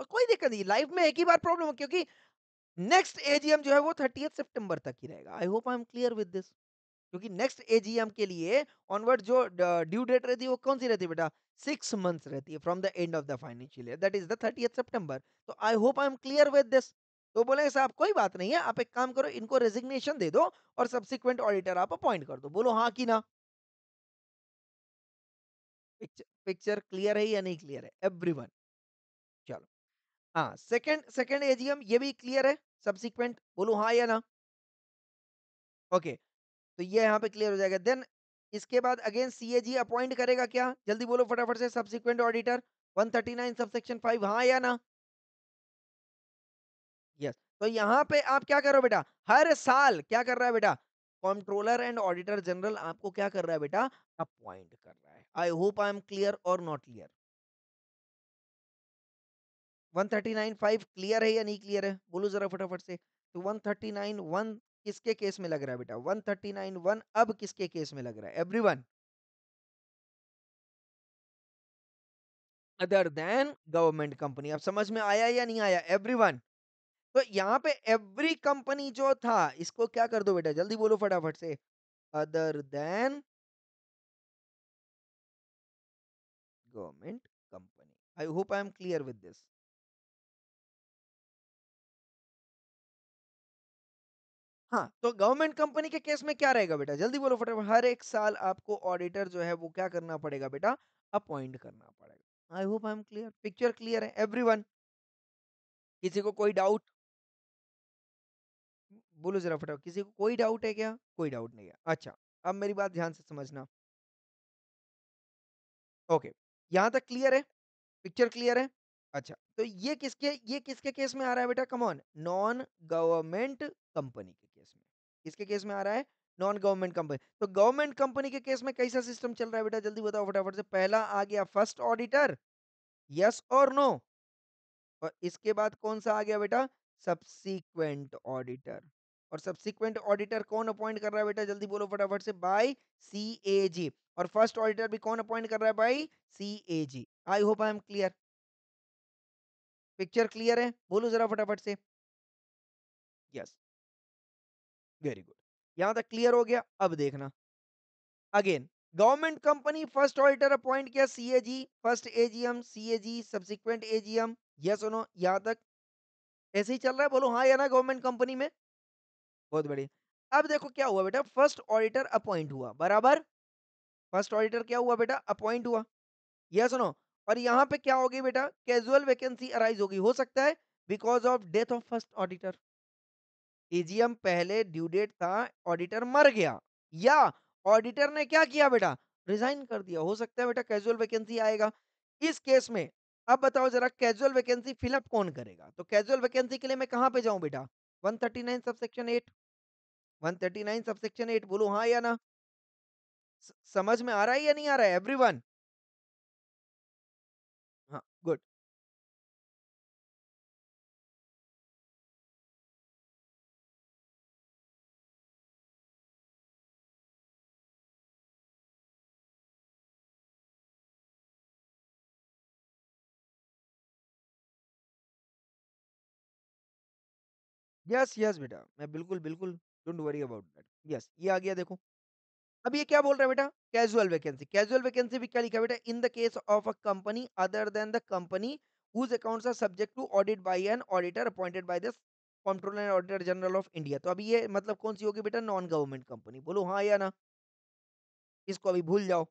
और कोई दिक्कत नहीं लाइफ में एक ही बार प्रॉब्लम क्योंकि नेक्स्ट एजीएम जो है वो थर्टी सितंबर तक ही रहेगा I hope I am clear with this क्योंकि नेक्स्ट एजीएम के लिए ऑनवर्ड जो ड्यू डेट रहती है वो कौन सी रहती है बेटा सिक्स मंथ्स रहती है from the end of the financial year that is the thirty September तो I hope I am clear with this तो बोलेंगे साहब कोई बात नहीं है आप एक काम करो इनको रेजिग्नेशन दे दो और सब्सिक्वेंट ऑडिटर आप अपॉइंट कर दो बोलो हाँ कि ना पिक्चर क्लियर है या नहीं क्लियर है एवरीवन हाँ सेकंड सेकंड एजीएम ये भी क्लियर है सबसिक्वेंट बोलो हाँ या ना ओके तो ये यहाँ पे क्लियर हो जाएगा देन इसके बाद अगेन सीएजी अपॉइंट करेगा क्या जल्दी बोलो फटाफट से सबसिक्वेंट ऑडिटर 139 सबसेक्शन फाइव हाँ या ना यस yes. तो यहाँ पे आप क्या करो बेटा हर साल क्या कर रहा है बेटा कंट्रोलर एंड ऑडिटर जनरल आपको क्या कर रहा है बेटा अपॉइंट कर रहा है I hope I am clear और not clear one thirty nine five clear है या नहीं क्लियर है बोलो जरा फटाफट से तो वन थर्टी नाइन वन किसके केस में लग रहा है बेटा वन थर्टी नाइन वन अब किसके केस में लग रहा है everyone other than government company अब समझ में आया या नहीं आया एवरी वन तो यहाँ पे एवरी कंपनी जो था इसको क्या कर दो बेटा जल्दी बोलो फटाफट से other than government company I hope I am clear with this हाँ तो गवर्नमेंट कंपनी के केस में क्या रहेगा बेटा जल्दी बोलो फटाफट हर एक साल आपको ऑडिटर जो है वो क्या करना पड़ेगा बेटा अपॉइंट करना पड़ेगा I hope I am clear picture clear है एवरीवन किसी को कोई डाउट बोलो जरा फटाफट किसी को कोई डाउट है क्या कोई डाउट नहीं है अच्छा अब मेरी बात ध्यान से समझना ओके यहां तक क्लियर है पिक्चर क्लियर है अच्छा तो ये किसके ये किसके केस में आ रहा है बेटा कमॉन नॉन गवर्नमेंट कंपनी के किसके केस में आ रहा है नॉन गवर्नमेंट कंपनी तो गवर्नमेंट कंपनी के केस में कैसा सिस्टम चल रहा है बेटा जल्दी बताओ फटाफट से पहला आ गया फर्स्ट ऑडिटर यस और नो और इसके बाद कौन सा आ गया बेटा सब्सिक्वेंट ऑडिटर और सब्सिक्वेंट ऑडिटर कौन अपॉइंट कर रहा है बेटा जल्दी बोलो फटाफट से बाय सी और फर्स्ट ऑडिटर भी कौन अपॉइंट कर रहा है by C I hope I am clear picture clear है बोलो जरा फटाफट से यस yes. वेरी गुड यहां तक क्लियर हो गया अब देखना again government company first auditor appoint किया C A G first AGM CAG subsequent AGM यह सुनो यहां तक ऐसे ही चल रहा है बोलो हाँ या ना गवर्नमेंट कंपनी में बहुत बढ़िया अब देखो क्या हुआ बेटा फर्स्ट ऑडिटर अपॉइंट हुआ बराबर फर्स्ट ऑडिटर क्या हुआ बेटा अपॉइंट हुआ यह सुनो और यहाँ पे क्या होगी बेटा कैजुअल वैकेंसी अराइज होगी हो सकता है because of death of first auditor AGM e पहले ड्यू डेट था ऑडिटर मर गया या ऑडिटर ने क्या किया बेटा रिजाइन कर दिया हो सकता है बेटा कैजुअल वैकेंसी आएगा इस केस में अब बताओ जरा कैजुअल वैकेंसी फिलअप कौन करेगा तो कैजुअल वैकेंसी के लिए मैं कहाँ पे जाऊँ बेटा 139 sub section eight one thirty nine sub section eight बोलो हाँ या ना समझ में आ रहा है या नहीं आ रहा है एवरी यस यस बेटा मैं बिल्कुल बिल्कुल don't worry about that yes ये आ गया देखो अब ये क्या बोल रहा है बेटा कैजुअल वैकेंसी कैजुअल वैकेंसी भी क्या लिखा है बेटा in the case of a company other than the company whose accounts are subject to audit by an auditor appointed by the comptroller and auditor general of India तो अभी ये मतलब कौन सी होगी बेटा नॉन गवर्नमेंट कंपनी बोलो हाँ या ना इसको अभी भूल जाओ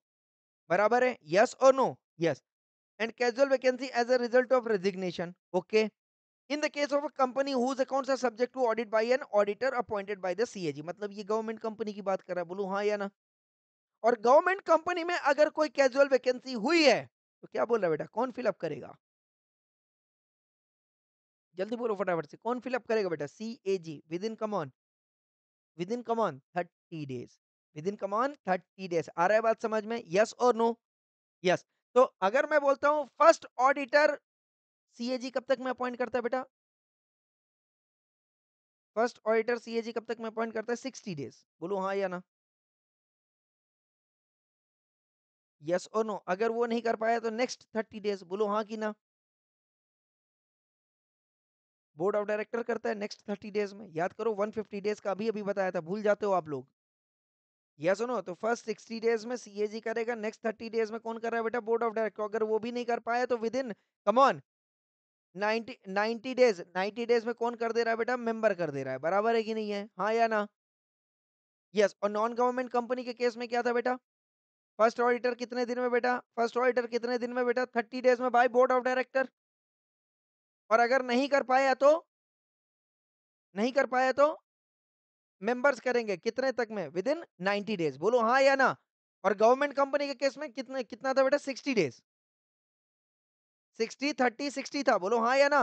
बराबर है यस और no yes and casual vacancy as a result of resignation okay in the case of a company whose accounts are subject to audit by an auditor appointed by the CAG मतलब ये government company की बात कर रहा है बोलूँ हाँ या ना और गवर्नमेंट कंपनी में अगर कोई कैजुअल वैकेंसी हुई है तो क्या बोल रहा बेटा कौन फिलअप करेगा जल्दी बोलो फटाफट से कौन फिलअप करेगा बेटा C A G within come on within come on thirty days within come on thirty days आ रहा है बात समझ में यस और नो यस तो अगर मैं बोलता हूं फर्स्ट ऑडिटर सीएजी कब तक में अपॉइंट करता है बेटा फर्स्ट ऑडिटर सीएजी कब तक में अपॉइंट करता है सिक्सटी डेज बोलो हाँ या ना यस और नो अगर वो नहीं कर पाया तो नेक्स्ट थर्टी डेज बोलो हाँ कि ना बोर्ड ऑफ डायरेक्टर करता है नेक्स्ट थर्टी डेज में याद करो वन फिफ्टी डेज का अभी अभी बताया था भूल जाते हो आप लोग यस सुनो तो फर्स्ट सिक्सटी डेज में सीएजी करेगा नेक्स्ट थर्टी डेज में कौन कर रहा है बेटा बोर्ड ऑफ डायरेक्टर अगर वो भी नहीं कर पाया तो within come on 90 ninety days 90 days में कौन कर दे रहा है बेटा मेंबर कर दे रहा है बराबर है कि नहीं है हाँ या ना यस और नॉन गवर्नमेंट कंपनी के केस में क्या था बेटा फर्स्ट ऑडिटर कितने दिन में बेटा फर्स्ट ऑडिटर कितने दिन में बेटा थर्टी डेज में बाई बोर्ड ऑफ डायरेक्टर और अगर नहीं कर पाया तो नहीं कर पाया तो मेंबर्स करेंगे कितने तक में विद इन नाइनटी डेज बोलो हाँ या ना और गवर्नमेंट कंपनी के केस में कितने कितना था बेटा sixty days sixty thirty sixty था बोलो हाँ या ना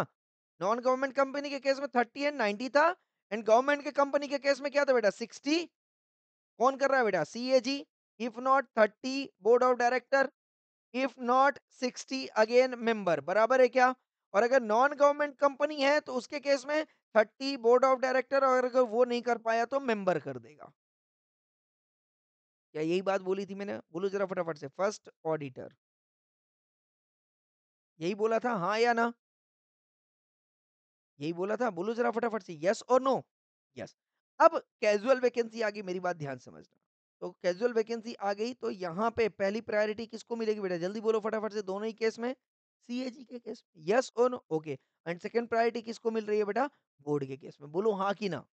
नॉन गवर्नमेंट कंपनी के केस में थर्टी एंड नाइनटी था एंड गवर्नमेंट के कंपनी के केस में क्या था बेटा सिक्सटी कौन कर रहा है बेटा C A G if not thirty board of director if not sixty again member बराबर है क्या और अगर नॉन गवर्नमेंट कंपनी है तो उसके केस में थर्टी बोर्ड ऑफ डायरेक्टर और अगर वो नहीं कर पाया तो मेंबर कर देगा क्या यही बात बोली थी मैंने बोलो जरा फटाफट से फर्स्ट ऑडिटर यही बोला था हाँ या ना यही बोला था बोलो जरा फटाफट से यस और नो यस अब कैजुअल वैकेंसी आ गई मेरी बात ध्यान समझना तो कैजुअल वैकेंसी आ गई तो यहाँ पे पहली प्रायोरिटी किसको मिलेगी बेटा जल्दी बोलो फटाफट से दोनों ही केस में सीएजी के केस में यस और no okay and second priority किसको मिल रही है बेटा बोर्ड के केस में बोलो हाँ कि ना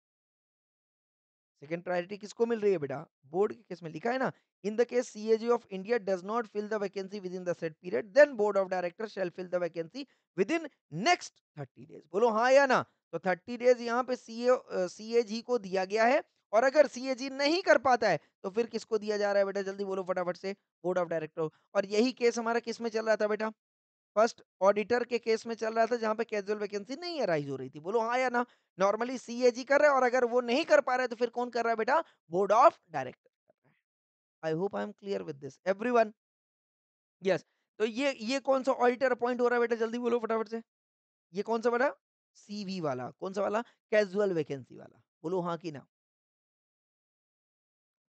सेकेंड प्रायोरिटी किसको मिल रही है बेटा बोर्ड के केस में लिखा है ना In the case CAG of India does not fill the vacancy within the said period, then board of directors shall fill the vacancy within next 30 days. bolo ha ya na to 30 days यहाँ पे सी CAG को दिया गया है और अगर सी नहीं कर पाता है तो फिर किसको दिया जा रहा है बेटा जल्दी बोलो फटाफट से बोर्ड ऑफ डायरेक्टर और यही केस हमारा किस में चल रहा था बेटा फर्स्ट ऑडिटर के केस में चल रहा था जहां पे कैजुअल वैकेंसी नहीं अराइज हो रही थी बोलो हाँ या ना नॉर्मली सी कर रहा है और अगर वो नहीं कर पा रहे तो फिर कौन कर रहा है बेटा board of director I hope I am clear with this every one yes तो ये ये कौन सा ऑल्टर अपॉइंट हो रहा है बेटा जल्दी बोलो फटाफट से ये कौन सा बेटा सीवी वाला कौन सा वाला कैजुअल वैकेंसी वाला बोलो हाँ कि ना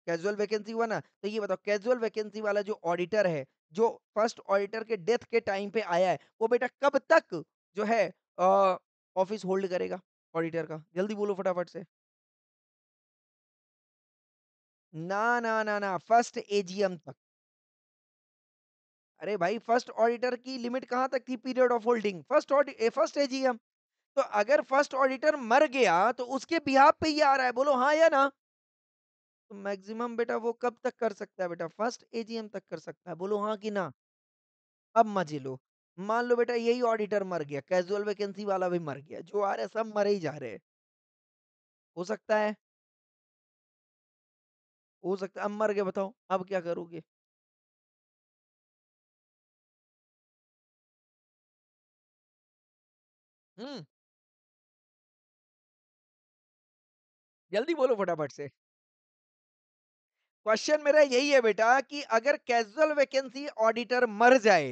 कैजुअल वैकेंसी हुआ ना तो ये बताओ कैजुअल वैकेंसी वाला जो ऑडिटर है जो फर्स्ट ऑडिटर के डेथ के टाइम पे आया है वो बेटा कब तक जो है ऑफिस होल्ड करेगा ऑडिटर का जल्दी बोलो फटाफट से ना ना ना ना फर्स्ट एजीएम तक अरे भाई फर्स्ट ऑडिटर की लिमिट कहां तक थी period of holding first first AGM तो अगर फर्स्ट ऑडिटर मर गया तो उसके बिहाब पे ये आ रहा है बोलो हाँ या ना तो मैक्सिमम बेटा वो कब तक कर सकता है बेटा फर्स्ट एजीएम तक कर सकता है बोलो हाँ कि ना अब मजे लो मान लो बेटा यही ऑडिटर मर गया कैजुअल वैकेंसी वाला भी मर गया जो आ रहे सब मरे ही जा रहे हो सकता है हो सकता अब मर गए बताओ अब क्या करोगे हम्म जल्दी बोलो फटाफट से। क्वेश्चन मेरा यही है बेटा कि अगर कैज़ुअल वैकेंसी ऑडिटर मर जाए,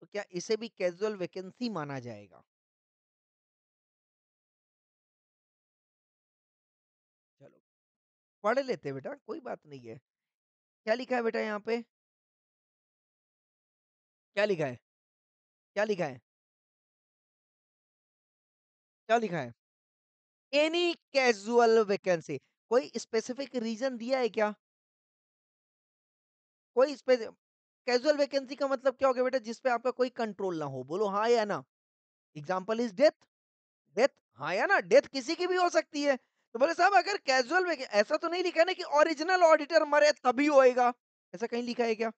तो क्या इसे भी कैज़ुअल वैकेंसी माना जाएगा? पढ़ लेते बेटा कोई बात नहीं है। क्या लिखा है बेटा यहाँ पे? क्या लिखा है? क्या लिखा है? क्या लिखा है? एनी कैज़ुअल वैकेंसी कोई स्पेसिफिक रीज़न दिया है क्या? कोई कैज़ुअल वैकेंसी का मतलब क्या हो गया बेटा जिसपे आपका कोई कंट्रोल ना हो? बोलो हाँ या ना? Example is death. डेथ हाँ या ना? डेथ किसी की भी हो सकती है। तो बोले साहब अगर कैजुअल में ऐसा तो नहीं लिखा ना कि ओरिजिनल ऑडिटर मरे तभी होएगा ऐसा कहीं लिखा है क्या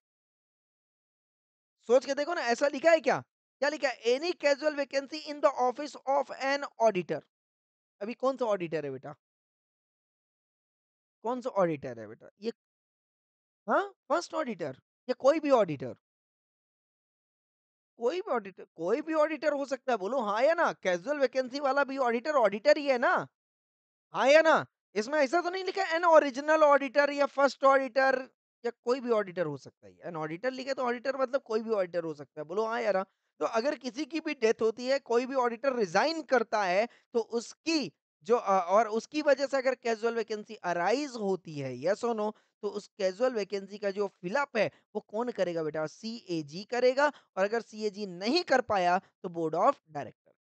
सोच के देखो ना ऐसा लिखा है क्या क्या लिखा है any casual vacancy in the office of an auditor अभी कौन सा ऑडिटर है बेटा कौन सा ऑडिटर है बेटा ये हाँ फर्स्ट ऑडिटर या कोई भी ऑडिटर कोई भी ऑडिटर कोई भी ऑडिटर हो सकता है बोलो हाँ या ना कैजुअल वैकेंसी वाला भी ऑडिटर ऑडिटर ही है ना आया हाँ, ना इसमें ऐसा तो नहीं लिखा एन ओरिजिनल ऑडिटर या फर्स्ट ऑडिटर या कोई भी ऑडिटर हो सकता है एन ऑडिटर लिखा तो ऑडिटर मतलब कोई भी ऑडिटर हो सकता है बोलो हाँ यार हाँ। तो अगर किसी की भी डेथ होती है कोई भी ऑडिटर रिजाइन करता है तो उसकी जो और उसकी वजह से अगर कैजुअल वैकेंसी अराइज होती है यस और नो तो उस कैजुअल वैकेंसी का जो फिलअप है वो कौन करेगा बेटा सी ए जी करेगा और अगर सी ए जी नहीं कर पाया तो बोर्ड ऑफ डायरेक्टर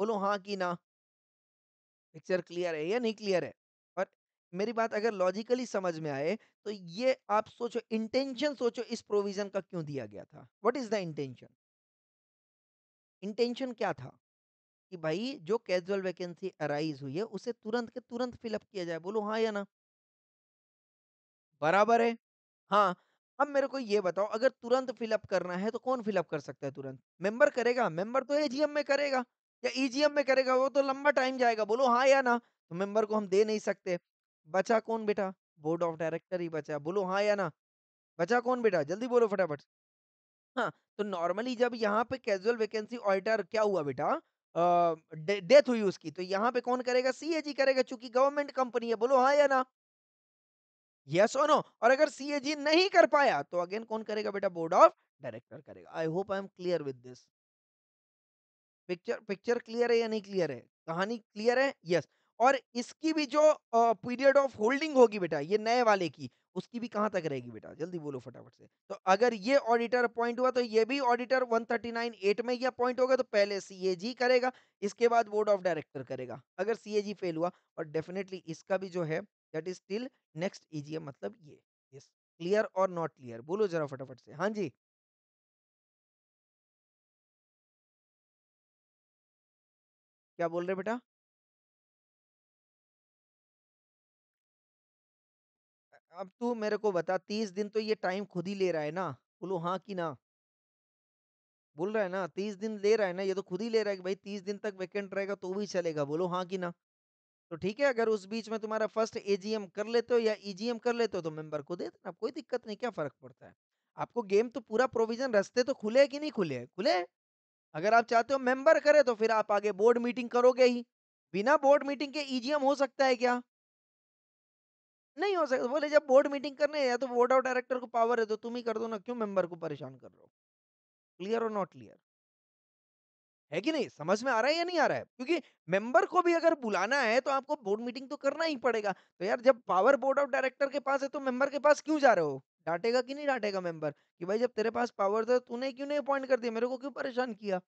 बोलो हाँ कि ना पिक्चर क्लियर है या नहीं क्लियर है और मेरी बात अगर लॉजिकली समझ में आए तो ये आप सोचो इंटेंशन सोचो इस प्रोविजन का क्यों दिया गया था what is the intention intention क्या था कि भाई जो कैजुअल वैकेंसी अराइज हुई है उसे तुरंत के तुरंत फिलअप किया जाए बोलो हाँ या ना बराबर है हाँ अब मेरे को ये बताओ अगर तुरंत फिलअप करना है तो कौन फिलअप कर सकता है तुरंत मेंबर करेगा मेंबर तो एजीएम में करेगा या ईजीएम e में करेगा वो तो लंबा टाइम जाएगा बोलो हाँ या ना तो मेंबर को हम दे नहीं सकते बचा कौन बेटा बोर्ड ऑफ डायरेक्टर ही बचा बोलो हाँ या ना बचा कौन बेटा जल्दी बोलो फटाफट हाँ तो नॉर्मली जब यहाँ पे कैजुअल वैकेंसी ऑडिटर क्या हुआ बेटा डेथ हुई उसकी तो यहाँ पे कौन करेगा सीएजी करेगा चूंकि गवर्नमेंट कंपनी है बोलो हाँ या ना यस और नो और अगर सीएजी नहीं कर पाया तो अगेन कौन करेगा बेटा बोर्ड ऑफ डायरेक्टर करेगा I hope I am clear with this picture picture clear है या नहीं क्लियर है कहानी क्लियर है यस yes. और इसकी भी जो पीरियड ऑफ होल्डिंग होगी बेटा ये नए वाले की उसकी भी कहाँ तक रहेगी बेटा जल्दी बोलो फटाफट से तो अगर ये ऑडिटर अपॉइंट हुआ तो ये भी ऑडिटर 139 एट में ही अपॉइंट होगा तो पहले सीएजी करेगा इसके बाद बोर्ड ऑफ डायरेक्टर करेगा अगर सीएजी फेल हुआ और डेफिनेटली इसका भी जो है that is still next E e मतलब ये यस क्लियर और नॉट क्लियर बोलो जरा फटाफट से हाँ जी क्या बोल रहे बेटा अब तू मेरे को बता तीस दिन तो ये टाइम खुद ही ले रहा है ना बोलो हाँ कि ना बोल रहा है ना तीस दिन ले रहा है ना ये तो खुद ही ले रहा है कि भाई तीस दिन तक वैकेंट रहेगा तो भी चलेगा बोलो हाँ कि ना तो ठीक है अगर उस बीच में तुम्हारा फर्स्ट एजीएम कर लेते हो या ईजीएम e कर लेते हो तो मेंबर को दे देना कोई दिक्कत नहीं क्या फर्क पड़ता है आपको गेम तो पूरा प्रोविजन रस्ते तो खुले है कि नहीं खुले है खुले है अगर आप चाहते हो मेंबर करे तो फिर आप आगे बोर्ड मीटिंग करोगे ही बिना बोर्ड मीटिंग के ईजीएम हो सकता है क्या नहीं हो सकता बोले जब बोर्ड मीटिंग करने या तो बोर्ड ऑफ डायरेक्टर को पावर है तो तुम ही कर दो ना क्यों मेंबर को परेशान कर रहे हो क्लियर और नॉट क्लियर है कि नहीं समझ में आ रहा है या नहीं आ रहा है क्योंकि मेंबर को भी अगर बुलाना है तो आपको बोर्ड मीटिंग तो करना ही पड़ेगा तो यार जब पावर बोर्ड ऑफ डायरेक्टर के पास है तो मेंबर के पास क्यों जा रहे हो डांटेगा कि नहीं डांटेगा मेंबर कि भाई जब तेरे पास पावर था तूने क्यों नहीं अपॉइंट कर दिया मेरे को क्यों परेशान किया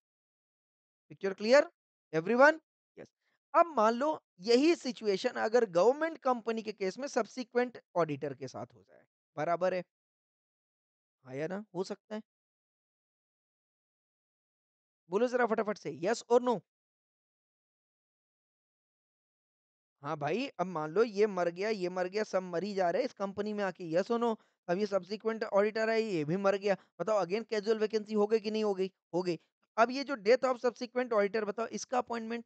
पिक्चर क्लियर एवरीवन यस अब मान लो यही सिचुएशन अगर गवर्नमेंट कंपनी के केस में सब्सिक्वेंट ऑडिटर के साथ हो जाए बराबर है आया हाँ ना हो सकता है बोलो जरा फटाफट से यस और नो हाँ भाई अब मान लो ये मर गया ये मर गया सब मरी जा रहे इस कंपनी में आके यस और नो अब ये सब्सिक्वेंट ऑडिटर है ये भी मर गया बताओ अगेन कैजुअल वैकेंसी हो गई कि नहीं हो गई हो गई अब ये जो डेथ ऑफ सब्सिक्वेंट ऑडिटर बताओ इसका अपॉइंटमेंट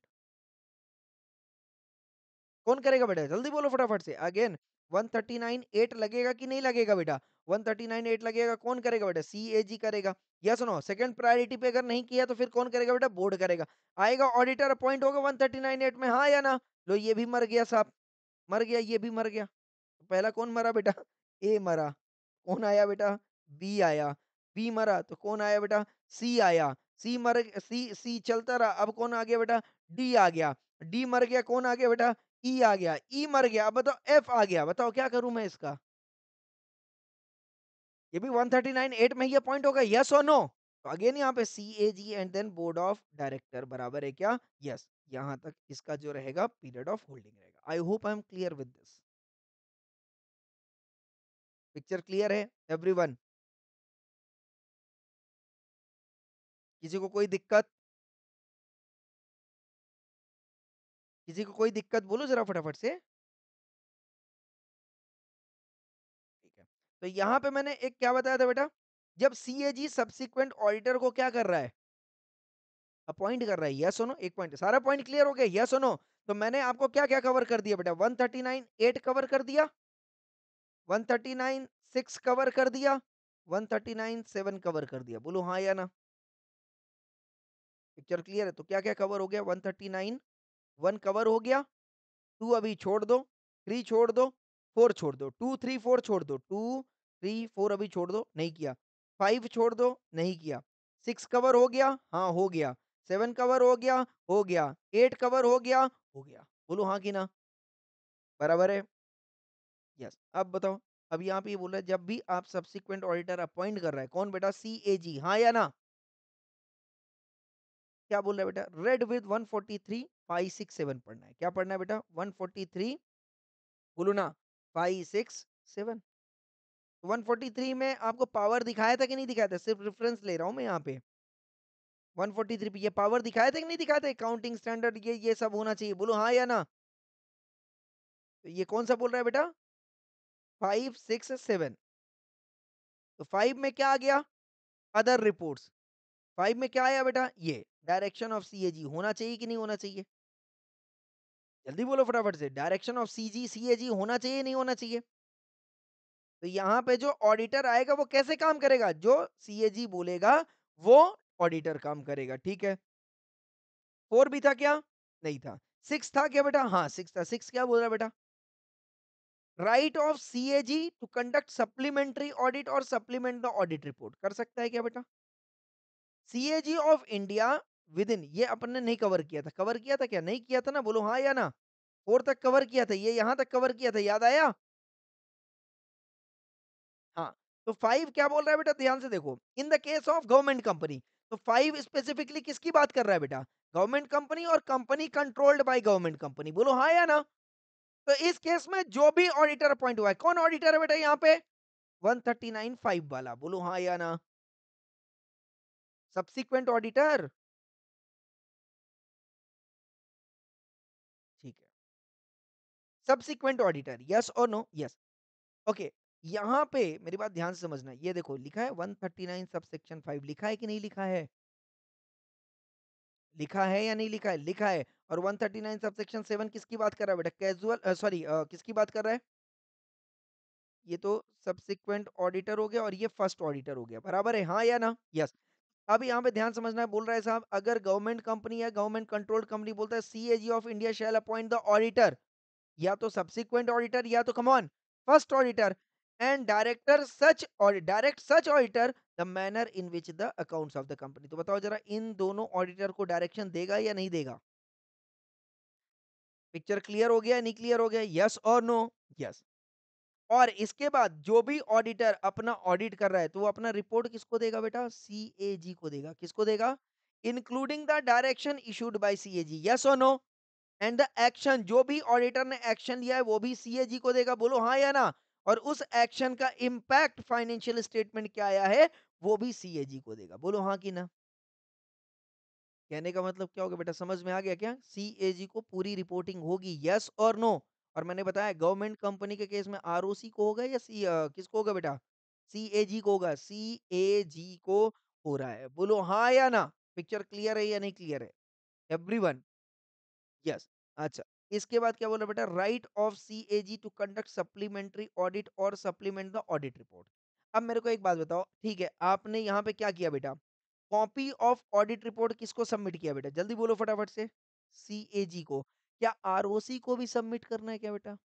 कौन करेगा बेटा जल्दी बोलो फटाफट से अगेन नाइन एट लगेगा कि नहीं लगेगा बेटा नाइन एट लगेगा कौन करेगा बेटा सी ए जी करेगा या सुनो सेकंड प्रायोरिटी पे अगर नहीं किया तो फिर कौन करेगा बेटा बोर्ड करेगा आएगा ऑडिटर अपॉइंट होगा नाइन एट में हाँ या ना लो ये भी मर गया साहब मर गया ये भी मर गया तो पहला कौन मरा बेटा ए मरा कौन आया बेटा बी आया बी मरा तो कौन आया बेटा सी आया सी मर सी सी चलता रहा अब कौन आ गया बेटा डी आ गया डी मर गया कौन आ गया बेटा ई e आ गया ई e मर गया अब बताओ एफ आ गया बताओ क्या करूं मैं इसका ये भी 139 एट में ये पॉइंट होगा यस और नो तो अगेन यहाँ पे C A G and then board of director बराबर है क्या यस yes. यहाँ तक इसका जो रहेगा पीरियड ऑफ होल्डिंग रहेगा I hope I am clear with this picture clear है एवरीवन किसी को कोई दिक्कत किसी को कोई दिक्कत बोलो जरा फटाफट से ठीक है तो यहां पे मैंने एक क्या बताया था बेटा जब सी ए जी सबसिक्वेंट ऑडिटर को क्या कर रहा है अपॉइंट कर रहा है यस सुनो एक पॉइंट सारा पॉइंट क्लियर हो गया यस सुनो तो मैंने आपको क्या क्या कवर कर दिया बेटा one thirty nine eight cover कर दिया one thirty nine six cover कर दिया one thirty nine seven cover कर दिया बोलो हाँ या ना पिक्चर क्लियर है तो क्या क्या कवर हो गया one thirty nine one cover हो गया टू अभी छोड़ दो थ्री छोड़ दो फोर छोड़ दो टू थ्री फोर छोड़ दो टू थ्री फोर अभी छोड़ दो नहीं किया फाइव छोड़ दो नहीं किया सिक्स कवर हो गया हाँ हो गया सेवन कवर हो गया हो गया एट कवर हो गया हो गया बोलो हाँ कि ना बराबर है यस अब बताओ अब यहाँ पे ये बोल रहा है जब भी आप सब्सिक्वेंट ऑडिटर अपॉइंट कर रहा है कौन बेटा सी ए जी हाँ या ना क्या बोल रहा है बेटा read with 143 forty three five six seven पढ़ना है क्या पढ़ना है बेटा 143 फोर्टी थ्री बोलो ना फाइव सिक्स सेवन वन में आपको पावर दिखाया था कि नहीं दिखाया था सिर्फ रेफरेंस ले रहा हूँ मैं यहाँ पे 143 फोर्टी पे ये पावर दिखाया था कि नहीं दिखाया था काउंटिंग स्टैंडर्ड ये ये सब होना चाहिए बोलो हाँ या ना तो ये कौन सा बोल रहा है बेटा फाइव सिक्स सेवन तो फाइव में क्या आ गया अदर रिपोर्ट्स फाइव में क्या आया बेटा ये डायरेक्शन ऑफ सी होना चाहिए कि नहीं होना चाहिए जल्दी बोलो फटाफट से डायरेक्शन ऑफ सी जी सी ए होना चाहिए नहीं होना चाहिए तो यहाँ पे जो ऑडिटर आएगा वो कैसे काम करेगा जो सी ए जी बोलेगा वो ऑडिटर काम करेगा ठीक है फोर भी था क्या नहीं था सिक्स था क्या बेटा हाँ सिक्स था सिक्स क्या बोल रहा बेटा right of C A G to conduct supplementary audit और सप्लीमेंट द ऑडिट रिपोर्ट कर सकता है क्या बेटा C A G of India within ये अपन ने नहीं कवर किया था कवर किया था क्या नहीं किया था ना बोलो हाँ या ना फोर तक कवर किया था ये यहां तक कवर किया था याद आया हाँ तो फाइव क्या बोल रहा है बेटा ध्यान से देखो in the case of government company तो फाइव स्पेसिफिकली किसकी बात कर रहा है बेटा गवर्नमेंट कंपनी और company controlled by government company बोलो हाँ या ना तो इस केस में जो भी ऑडिटर अपॉइंट हुआ है कौन ऑडिटर है बेटा यहाँ पे 1395 वाला बोलो हाँ या ना सब्सिक्वेंट ऑडिटर ठीक है सब्सिक्वेंट ऑडिटर यस और नो यस ओके यहाँ पे मेरी बात ध्यान से समझना ये देखो लिखा है 139 नाइन सबसेक्शन 5 लिखा है कि नहीं लिखा है लिखा है या नहीं लिखा है लिखा है और 139 सब सेक्शन सेवन किसकी बात कर रहा है बेटा कैजुअल सॉरी किसकी बात कर रहा है ये तो सबसिक्वेंट ऑडिटर हो गया और ये फर्स्ट ऑडिटर हो गया बराबर है हाँ या ना यस अब यहाँ पे ध्यान समझना है बोल रहा है साहब अगर गवर्नमेंट कंपनी या गवर्नमेंट कंट्रोल्ड कंपनी बोलता है C of India shall appoint the auditor या तो सब्सिक्वेंट ऑडिटर या तो common first auditor and director such direct such auditor the manner in which the account of the company तो बताओ जरा इन दोनों ऑडिटर को डायरेक्शन देगा या नहीं देगा पिक्चर क्लियर हो गया नहीं क्लियर हो गया यस और नो यस और इसके बाद जो भी ऑडिटर अपना ऑडिट कर रहा है तो वो अपना रिपोर्ट किसको देगा बेटा सी ए जी को देगा किसको देगा including the direction issued by C A yes और नो एंड द एक्शन जो भी ऑडिटर ने एक्शन लिया है वो भी सीएजी को देगा बोलो हाँ या ना और उस एक्शन का इम्पैक्ट फाइनेंशियल स्टेटमेंट क्या आया है वो भी सीएजी को देगा बोलो हाँ कि ना कहने का मतलब क्या होगा बेटा समझ में आ गया क्या सी को पूरी रिपोर्टिंग होगी यस और नो और मैंने बताया गवर्नमेंट कंपनी के केस में आर को होगा या सी किसको होगा बेटा सी को होगा सी को हो रहा है बोलो हाँ या ना पिक्चर क्लियर है या नहीं क्लियर है एवरी वन यस अच्छा इसके बाद क्या बोला बेटा right of C A G to conduct supplementary audit और सप्लीमेंट द ऑडिट रिपोर्ट अब मेरे को एक बात बताओ ठीक है आपने यहाँ पे क्या किया बेटा कॉपी ऑफ ऑडिट रिपोर्ट किसको सबमिट किया बेटा जल्दी बोलो फटाफट से सी ए जी को क्या आर ओ सी को भी सबमिट करना है क्या बेटा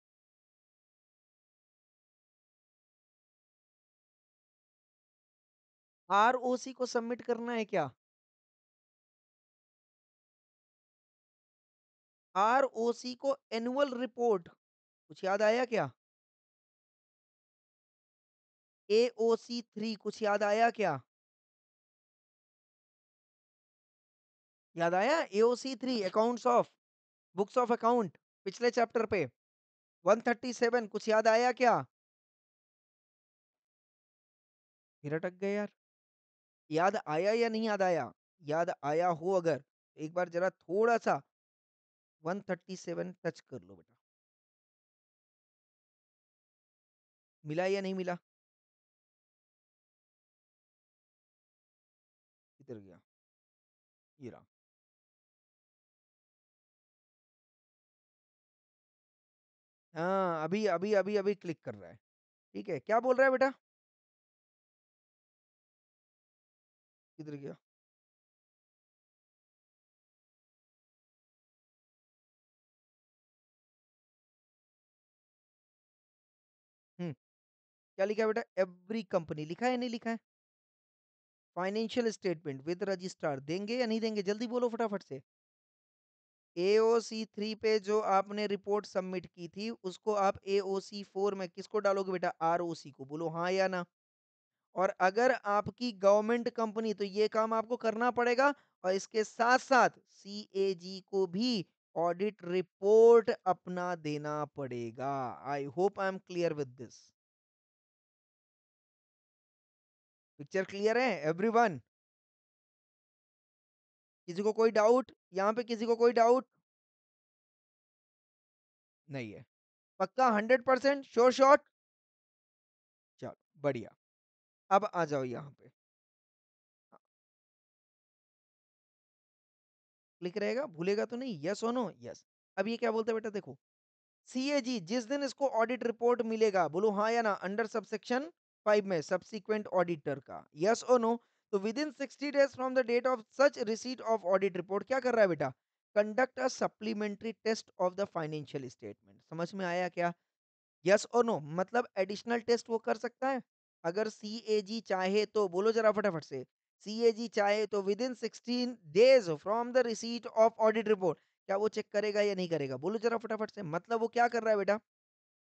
आर ओ सी को सबमिट करना है क्या आरओसी को एनुअल रिपोर्ट कुछ याद आया क्या एओसी थ्री कुछ याद आया क्या याद आया AOC three accounts of books of account पिछले चैप्टर पे वन थर्टी सेवन कुछ याद आया क्या मेरा अटक गए यार याद आया या नहीं याद आया याद आया हो अगर एक बार जरा थोड़ा सा 137 टच कर लो बेटा मिला या नहीं मिला इधर गया ये रहा हाँ अभी अभी अभी अभी क्लिक कर रहा है ठीक है क्या बोल रहा है बेटा इधर गया क्या लिखा है बेटा एवरी कंपनी लिखा है नहीं लिखा है फाइनेंशियल स्टेटमेंट विद रजिस्ट्रार देंगे या नहीं देंगे जल्दी बोलो फटाफट से ए ओ सी थ्री पे जो आपने रिपोर्ट सबमिट की थी उसको आप ए ओ सी फोर में किसको डालोगे बेटा आर ओ सी को बोलो हाँ या ना और अगर आपकी गवर्नमेंट कंपनी तो ये काम आपको करना पड़ेगा और इसके साथ साथ सी ए जी को भी ऑडिट रिपोर्ट अपना देना पड़ेगा I hope I am clear with this picture clear है एवरीवन किसी को कोई डाउट यहाँ पे किसी को कोई डाउट नहीं है पक्का हंड्रेड परसेंट श्योर शॉट चलो बढ़िया अब आ जाओ यहाँ पे हाँ। क्लिक रहेगा भूलेगा तो नहीं यस ओ नो यस अब ये क्या बोलते बेटा देखो सी जिस दिन इसको ऑडिट रिपोर्ट मिलेगा बोलो हाँ या ना अंडर सबसेक्शन फाइव में सब्सिक्वेंट ऑडिटर का यस और नो तो within sixty days from the date of such receipt of audit report क्या कर रहा है बेटा conduct a supplementary test of the financial statement समझ में आया क्या यस और नो मतलब एडिशनल टेस्ट वो कर सकता है अगर सी चाहे तो बोलो जरा फटाफट से सी चाहे तो within sixteen days from the receipt of audit report क्या वो चेक करेगा या नहीं करेगा बोलो जरा फटाफट से मतलब वो क्या कर रहा है बेटा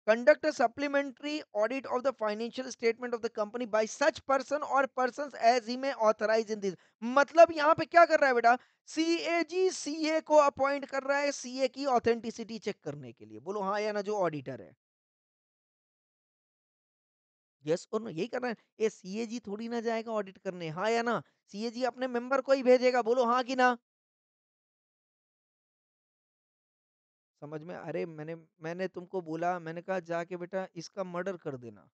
conduct a supplementary audit of the financial statement of the company by such person or persons as he may authorize in this मतलब यहाँ पे क्या कर रहा है बेटा सी ए जी सी ए को अपॉइंट कर रहा है सी ए की ऑथेंटिसिटी चेक करने के लिए बोलो हाँ या ना जो ऑडिटर है यस और नो यही करना है ये सी ए जी थोड़ी ना जाएगा ऑडिट करने हाँ या ना सी ए जी अपने मेंबर को ही भेजेगा बोलो हाँ कि ना समझ में अरे मैंने मैंने तुमको बोला मैंने कहा जाके बेटा इसका मर्डर कर देना।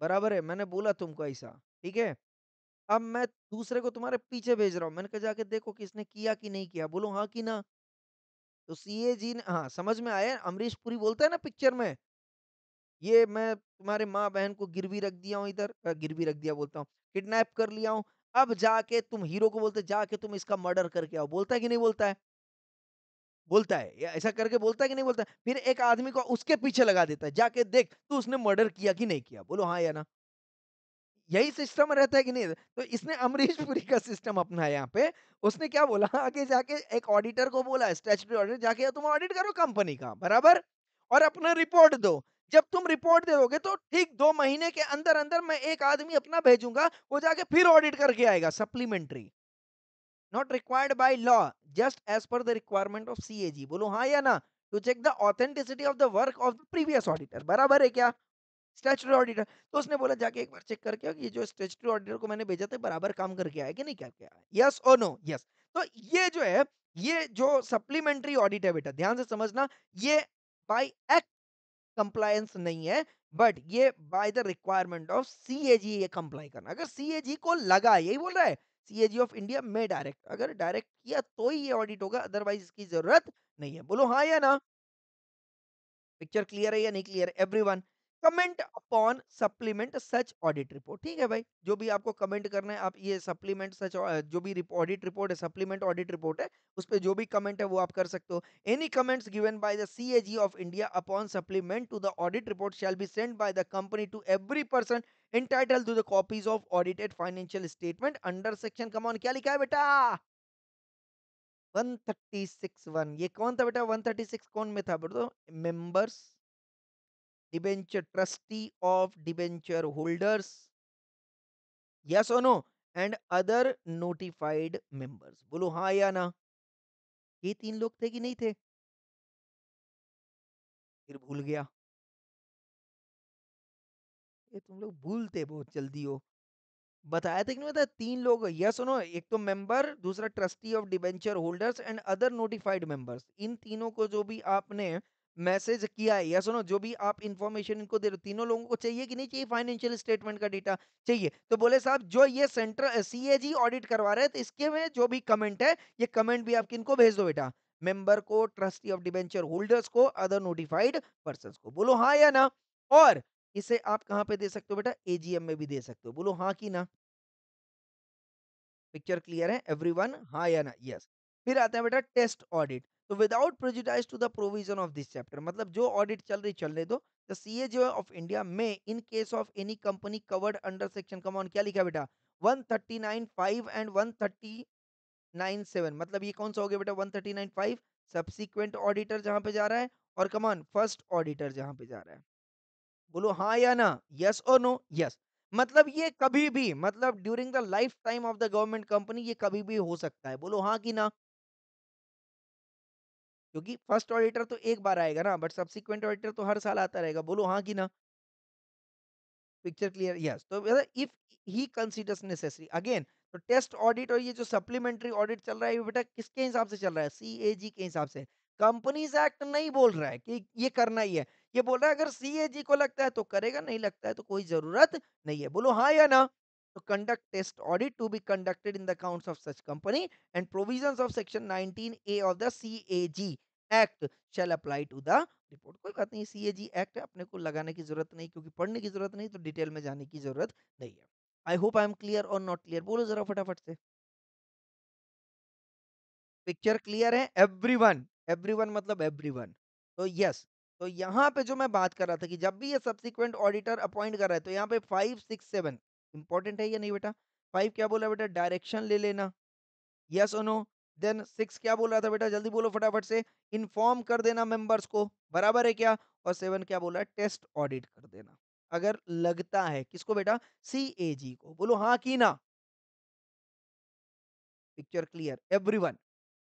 बराबर है, मैंने बोला तुमको ऐसा, ठीक है? अब मैं दूसरे को तुम्हारे पीछे भेज रहा हूँ। मैंने कहा जाके देखो कि किया कि नहीं किया? बोलो हाँ कि ना? तो सीए जी ने हाँ, समझ में आया अमरीश पुरी बोलता है ना पिक्चर में, ये मैं तुम्हारे माँ-बहन को गिरवी रख दिया हूँ इधर गिरवी रख दिया बोलता हूँ, किडनैप कर लिया हूँ। अब जाके तुम हीरो को बोलते जाके तुम इसका मर्डर करके आओ, बोलता है कि नहीं बोलता है? बोलता है या ऐसा करके बोलता है कि नहीं बोलता है? फिर एक आदमी को उसके पीछे लगा देता है जाके देख तो उसने मर्डर किया कि नहीं किया बोलो हाँ या ना यही सिस्टम रहता है कि नहीं तो इसने अमरीश पुरी का सिस्टम अपना यहाँ पे उसने क्या बोला आगे जाके एक ऑडिटर को बोला स्टैचुटरी ऑडिटर जाके तुम ऑडिट करो कंपनी का बराबर और अपना रिपोर्ट दो जब तुम रिपोर्ट दोगे तो ठीक दो महीने के अंदर अंदर मैं एक आदमी अपना भेजूंगा वो जाके फिर ऑडिट करके आएगा supplementary not required by law just as per the requirement of C A G बोलो हाँ या ना to check the authenticity of the work of the previous auditor बराबर है क्या स्टेचुरी ऑडिटर तो उसने बोला जाके एक बार चेक करके ये जो स्टेचुरी ऑडिटर को मैंने भेजा था बराबर काम करके आया कि नहीं क्या क्या यस और नो यस तो ये जो है ये जो सप्लीमेंट्री ऑडिट है बेटा ध्यान से समझना ये बाय एक्ट कंप्लायंस नहीं है बट ये by the requirement of C A G ये कंप्लाई करना अगर सी ए जी को लगा यही बोल रहा है सीएजी ऑफ इंडिया में डायरेक्ट अगर डायरेक्ट किया तो ही ये ऑडिट होगा अदरवाइज इसकी जरूरत नहीं है बोलो हाँ या ना पिक्चर क्लियर है या नहीं clear everyone comment upon supplement such audit report ठीक है भाई जो भी आपको कमेंट करना है आप ये सप्लीमेंट सच जो भी ऑडिट रिपोर्ट है सप्लीमेंट ऑडिट रिपोर्ट है उस पर जो भी कमेंट है वो आप कर सकते हो any comments given by the C of India upon supplement to the audit report shall be send by the company to every person entitled to the copies of audited financial statement under section come on क्या लिखा है बेटा 1361 ये कौन था बेटा 136 कौन में था बोलो मेंबर्स तो, debenture trustee of debenture holders yes or no and other notified members बोलो हाँ या ना ये तीन लोग थे कि नहीं थे फिर भूल गया ये तुम लोग भूलते बहुत जल्दी हो बताया था कि नहीं बताया तीन लोग यह सुनो एक तो मेंबर दूसरा trustee of debenture holders and other notified members इन तीनों को जो भी आपने मैसेज किया है या सुनो जो भी आप इन्फॉर्मेशन इनको दे रहे हो तीनों लोगों को चाहिए कि नहीं चाहिए फाइनेंशियल स्टेटमेंट का डेटा चाहिए तो बोले साहब जो ये सेंट्रल सीएजी ऑडिट करवा रहे हैं तो इसके में जो भी कमेंट है ये कमेंट भी आप किनको भेज दो बेटा मेंबर को ट्रस्टी ऑफ डिबेंचर होल्डर्स को अदर नोटिफाइड पर्सन को बोलो हाँ या ना और इसे आप कहाँ पे दे सकते हो बेटा एजीएम में भी दे सकते हो बोलो हाँ कि ना पिक्चर क्लियर है वन हाँ या ना यस फिर आता है बेटा टेस्ट ऑडिट तो without prejudice to the provision of this chapter मतलब जो ऑडिट चल रही चलने दो द सी ए जो ऑफ इंडिया में in case of any company covered under section common क्या लिखा बेटा one thirty nine five and one thirty nine seven मतलब ये कौन सा हो गया बेटा one thirty nine five subsequent auditor जहाँ पे जा रहा है और कमान फर्स्ट ऑडिटर जहाँ पे जा रहा है बोलो हाँ या ना यस और नो यस मतलब ये कभी भी मतलब during the lifetime of the government company ये कभी भी हो सकता है बोलो हाँ कि ना क्योंकि फर्स्ट ऑडिटर तो एक बार आएगा ना बट सब्सिक्वेंट ऑडिटर तो हर साल आता रहेगा बोलो हाँ कि ना पिक्चर क्लियर यस तो मतलब if he considers necessary again तो टेस्ट ऑडिट और ये जो सप्लीमेंट्री ऑडिट चल रहा है ये बेटा किसके हिसाब से चल रहा है सीएजी के हिसाब से कंपनीज एक्ट नहीं बोल रहा है कि ये करना ही है ये बोल रहा है अगर सीएजी को लगता है तो करेगा नहीं लगता है तो कोई जरूरत नहीं है बोलो हाँ या ना to conduct test audit to be conducted in the accounts of such company and provisions of section 19A of the CAG act shall apply to the report कोई बात नहीं सी एक्ट अपने को लगाने की जरूरत नहीं क्योंकि पढ़ने की जरूरत नहीं तो डिटेल में जाने की जरूरत नहीं है I hope I am clear और नॉट क्लियर बोलो जरा फटाफट से पिक्चर क्लियर है एवरीवन एवरीवन मतलब एवरीवन तो यस तो यहाँ पे जो मैं बात कर रहा था कि जब भी ये सब्सिक्वेंट ऑडिटर अपॉइंट कर रहा है तो यहाँ पे फाइव सिक्स सेवन इंपॉर्टेंट है या नहीं बेटा फाइव क्या बोला बेटा डायरेक्शन ले लेना यस ओ नो देन सिक्स क्या बोल रहा था बेटा जल्दी बोलो फटाफट से इन्फॉर्म कर देना मेंबर्स को बराबर है क्या और सेवन क्या बोला है टेस्ट ऑडिट कर देना अगर लगता है किसको बेटा सी ए जी को बोलो हाँ की ना पिक्चर क्लियर एवरीवन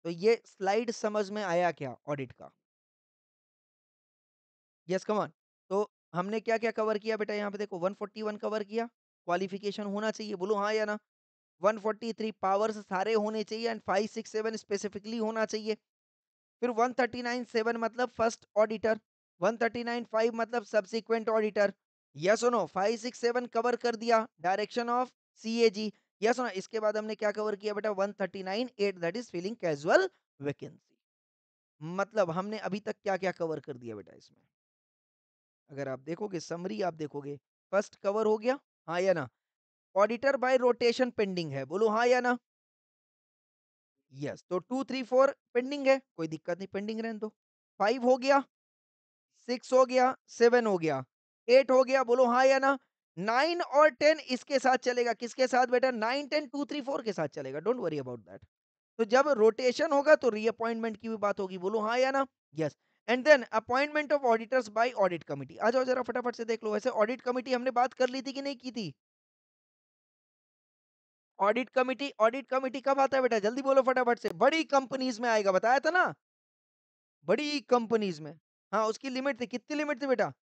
तो ये स्लाइड समझ में आया क्या ऑडिट का यस yes, कमान तो हमने क्या क्या कवर किया बेटा यहाँ पे देखो 141 कवर किया क्वालिफिकेशन होना चाहिए बोलो हाँ या ना 143 पावर्स सारे होने चाहिए एंड 567 स्पेसिफिकली होना चाहिए फिर 1397 मतलब फर्स्ट ऑडिटर 1395 मतलब subsequent auditor yes no 567 cover कर दिया डायरेक्शन ऑफ सीएजी यस सुनो इसके बाद हमने क्या कवर किया बेटा 1398 thirty that is filling casual vacancy मतलब हमने अभी तक क्या क्या कवर कर दिया बेटा इसमें अगर आप देखोगे समरी आप देखोगे फर्स्ट कवर हो गया हाँ या ना ऑडिटर बाय रोटेशन पेंडिंग है बोलो हाँ या ना यस yes, तो टू थ्री फोर पेंडिंग है कोई दिक्कत नहीं पेंडिंग रहने दो फाइव हो गया सिक्स हो गया सेवन हो गया एट हो गया बोलो हाँ या ना नाइन और टेन इसके साथ चलेगा किसके साथ बेटा nine ten two three four के साथ चलेगा डोंट वरी अबाउट दैट तो जब रोटेशन होगा तो रीअपॉइंटमेंट की भी बात होगी बोलो हाँ या ना yes yes. And then appointment of auditors by audit committee आ जाओ जरा फटाफट से देख लो वैसे ऑडिट कमेटी हमने बात कर ली थी कि नहीं की थी ऑडिट कमेटी ऑडिट कमेटी कब आता है बेटा जल्दी बोलो फटाफट से बड़ी कंपनीज में आएगा बताया था ना बड़ी कंपनीज में हाँ उसकी लिमिट थी कितनी लिमिट थी बेटा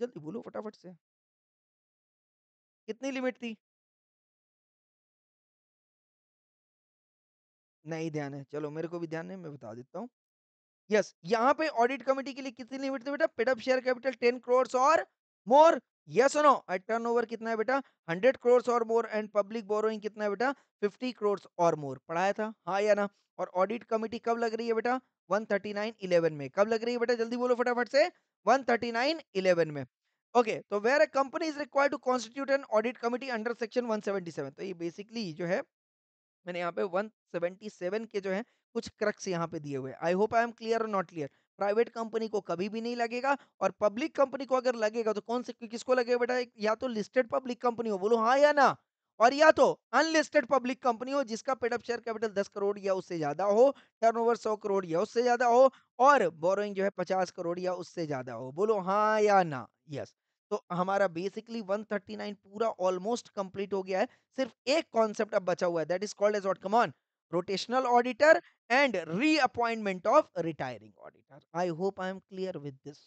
जल्दी बोलो फटाफट से कितनी लिमिट थी नहीं ध्यान है चलो मेरे को भी ध्यान है मैं बता देता हूँ यस यहाँ पे ऑडिट कमेटी के लिए कितनी लिमिट थी बेटा paid up share capital ten crores और more yes no turnover कितना है बेटा हंड्रेड क्रोर्स और मोर एंड पब्लिक बोरोइंग कितना है बेटा फिफ्टी क्रोर्स और मोर पढ़ाया था हाँ या ना और ऑडिट कमेटी कब लग रही है बेटा वन थर्टी नाइन इलेवन में कब लग रही है बेटा जल्दी बोलो फटाफट से वन थर्टी नाइन इलेवन में ओके तो where a company is required to constitute an audit committee under section one seventy seven तो ये बेसिकली जो है मैंने यहाँ पे 177 के जो है कुछ क्रक्स यहाँ पे दिए हुए I hope I am clear और नॉट क्लियर प्राइवेट कंपनी को कभी भी नहीं लगेगा और पब्लिक कंपनी को अगर लगेगा तो कौन से किसको लगेगा बेटा या तो लिस्टेड पब्लिक कंपनी हो बोलो हाँ या ना और या तो अनलिस्टेड पब्लिक कंपनी हो जिसका पेडअप शेयर कैपिटल दस करोड़ या उससे ज्यादा हो टर्नओवर सौ करोड़ या उससे ज्यादा हो और बोरोइंग जो है पचास करोड़ या उससे ज्यादा हो बोलो हाँ या ना यस yes. तो हमारा बेसिकली 139 पूरा ऑलमोस्ट कंप्लीट हो गया है सिर्फ एक कॉन्सेप्ट अब बचा हुआ है that is called as what common rotational auditor and reappointment of retiring auditor I hope I am clear with this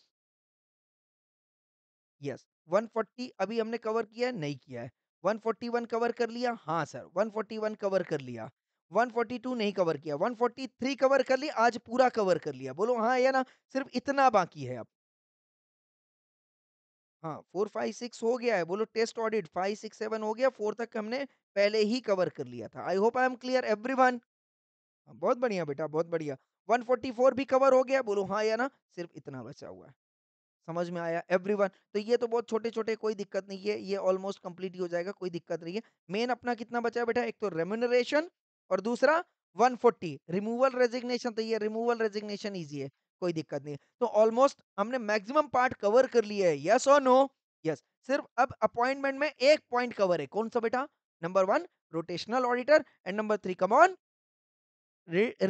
yes 140 अभी हमने कवर किया है नहीं किया है 141 कवर कर लिया हाँ सर 141 कवर कर लिया 142 नहीं कवर किया 143 कवर कर लिया आज पूरा कवर कर लिया बोलो हाँ या ना सिर्फ इतना बाकी है अब हाँ फोर फाइव सिक्स हो गया है बोलो test audit five six seven हो गया फोर तक हमने पहले ही कवर कर लिया था I hope I am clear every everyone बहुत बढ़िया बेटा बहुत बढ़िया वन फोर्टी फोर भी कवर हो गया बोलो हाँ या ना सिर्फ इतना बचा हुआ है समझ में आया एवरी वन तो ये तो बहुत छोटे छोटे कोई दिक्कत नहीं है ये ऑलमोस्ट कंप्लीट ही हो जाएगा कोई दिक्कत नहीं है मेन अपना कितना बचा है बेटा एक तो रेम्यूनरेशन और दूसरा वन फोर्टी रिमूवल रेजिग्नेशन तो ये रिमूवल रेजिग्नेशन ईजी है कोई दिक्कत नहीं तो ऑलमोस्ट हमने मैक्सिमम पार्ट कवर कर लिया है यस और नो यस सिर्फ अब अपॉइंटमेंट में एक पॉइंट कवर है कौन सा बेटा number one rotational auditor and number three common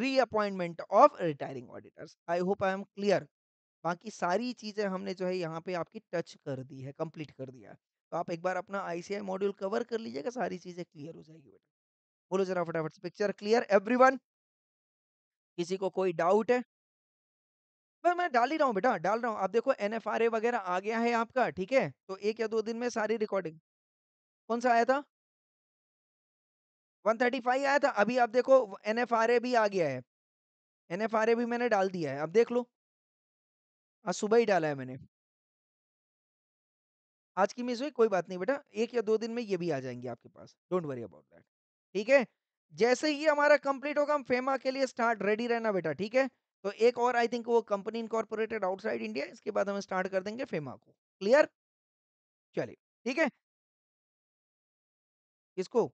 reappointment of retiring auditors I hope I am clear बाकी सारी चीज़ें हमने जो है यहाँ पे आपकी टच कर दी है कंप्लीट कर दिया है तो आप एक बार अपना आईसीआई मॉड्यूल कवर कर लीजिएगा सारी चीज़ें क्लियर हो जाएगी बेटा बोलो जरा फटाफट पिक्चर क्लियर एवरीवन किसी को कोई डाउट है मैं मैं डाल ही रहा हूँ बेटा डाल रहा हूँ आप देखो एन वगैरह आ गया है आपका ठीक है तो एक या दो दिन में सारी रिकॉर्डिंग कौन सा आया था 135 आया था अभी आप देखो एन भी आ गया है एन भी मैंने डाल दिया है अब देख लो आज सुबह ही डाला है मैंने आज की मिस हुई कोई बात नहीं बेटा एक या दो दिन में ये भी आ जाएंगे आपके पास डोंट वरी अबाउट दैट ठीक है जैसे ही हमारा कंप्लीट होगा हम फेमा के लिए स्टार्ट रेडी रहना बेटा ठीक है तो एक और आई थिंक वो कंपनी इनकॉर्पोरेटेड आउटसाइड इंडिया इसके बाद हम स्टार्ट कर देंगे फेमा को क्लियर चलिए ठीक है किसको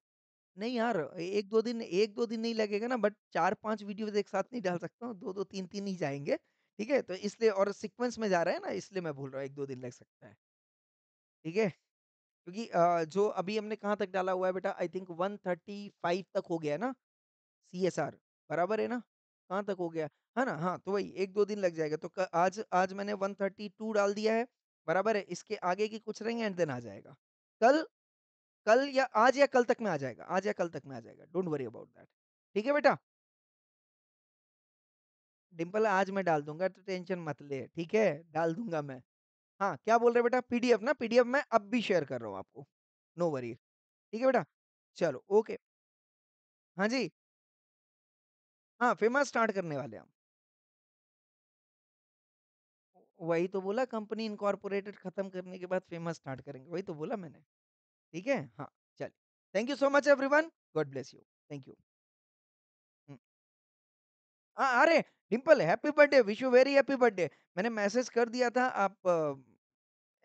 नहीं यार एक दो दिन एक दो दिन नहीं लगेगा ना बट चार पांच वीडियो एक साथ नहीं डाल सकता हूँ दो दो तीन तीन ही जाएंगे ठीक है तो इसलिए और सीक्वेंस में जा रहा है ना इसलिए मैं बोल रहा हूँ एक दो दिन लग सकता है ठीक है क्योंकि जो अभी हमने कहाँ तक डाला हुआ है बेटा I think one thirty five तक हो गया है ना सी एस आर बराबर है ना कहाँ तक हो गया? है ना? हाँ, तो वही एक दो दिन लग जाएगा तो आज आज मैंने वन थर्टी टू डाल दिया है, बराबर है? इसके आगे की कुछ रहेंगे एंड देन आ जाएगा। कल कल या आज या कल तक में आ जाएगा आज या कल तक में आ जाएगा, डोंट वरी अबाउट दैट। ठीक है बेटा? डिम्पल आज मैं डाल दूंगा तो टेंशन मत ले, ठीक है? डाल दूंगा मैं। हाँ, क्या बोल रहे बेटा? पीडीएफ ना? पीडीएफ मैं अब भी शेयर कर रहा हूँ आपको, नो वरी। ठीक है बेटा? चलो ओके। हाँ जी। हाँ, फेमस स्टार्ट करने वाले हम। वही तो बोला कंपनी इनकॉर्पोरेटेड खत्म करने के बाद फेमस स्टार्ट करेंगे, वही तो बोला मैंने। ठीक है? हाँ, चलिए। Thank you so much everyone, God bless you. Thank you. हम्म। हाँ, अरे! Dimple happy birthday, wish you very happy birthday. मैंने मैसेज कर दिया था आप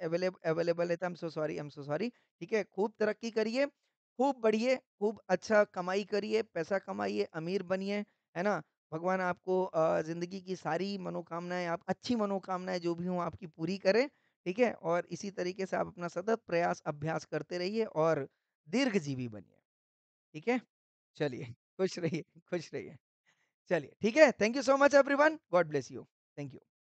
अवेलेब अवेलेबल है I am so sorry, I am so sorry. ठीक है? खूब तरक्की करिए, खूब बढ़िए, खूब अच्छा कमाई करिए, पैसा कमाइए, अमीर बनिए। है ना? भगवान आपको ज़िंदगी की सारी मनोकामनाएं आप अच्छी मनोकामनाएं जो भी हों आपकी पूरी करें, ठीक है? और इसी तरीके से आप अपना सतत प्रयास अभ्यास करते रहिए और दीर्घजीवी बनिए। ठीक है? चलिए खुश रहिए खुश रहिए। चलिए ठीक है? Thank you so much everyone. God bless you. Thank you.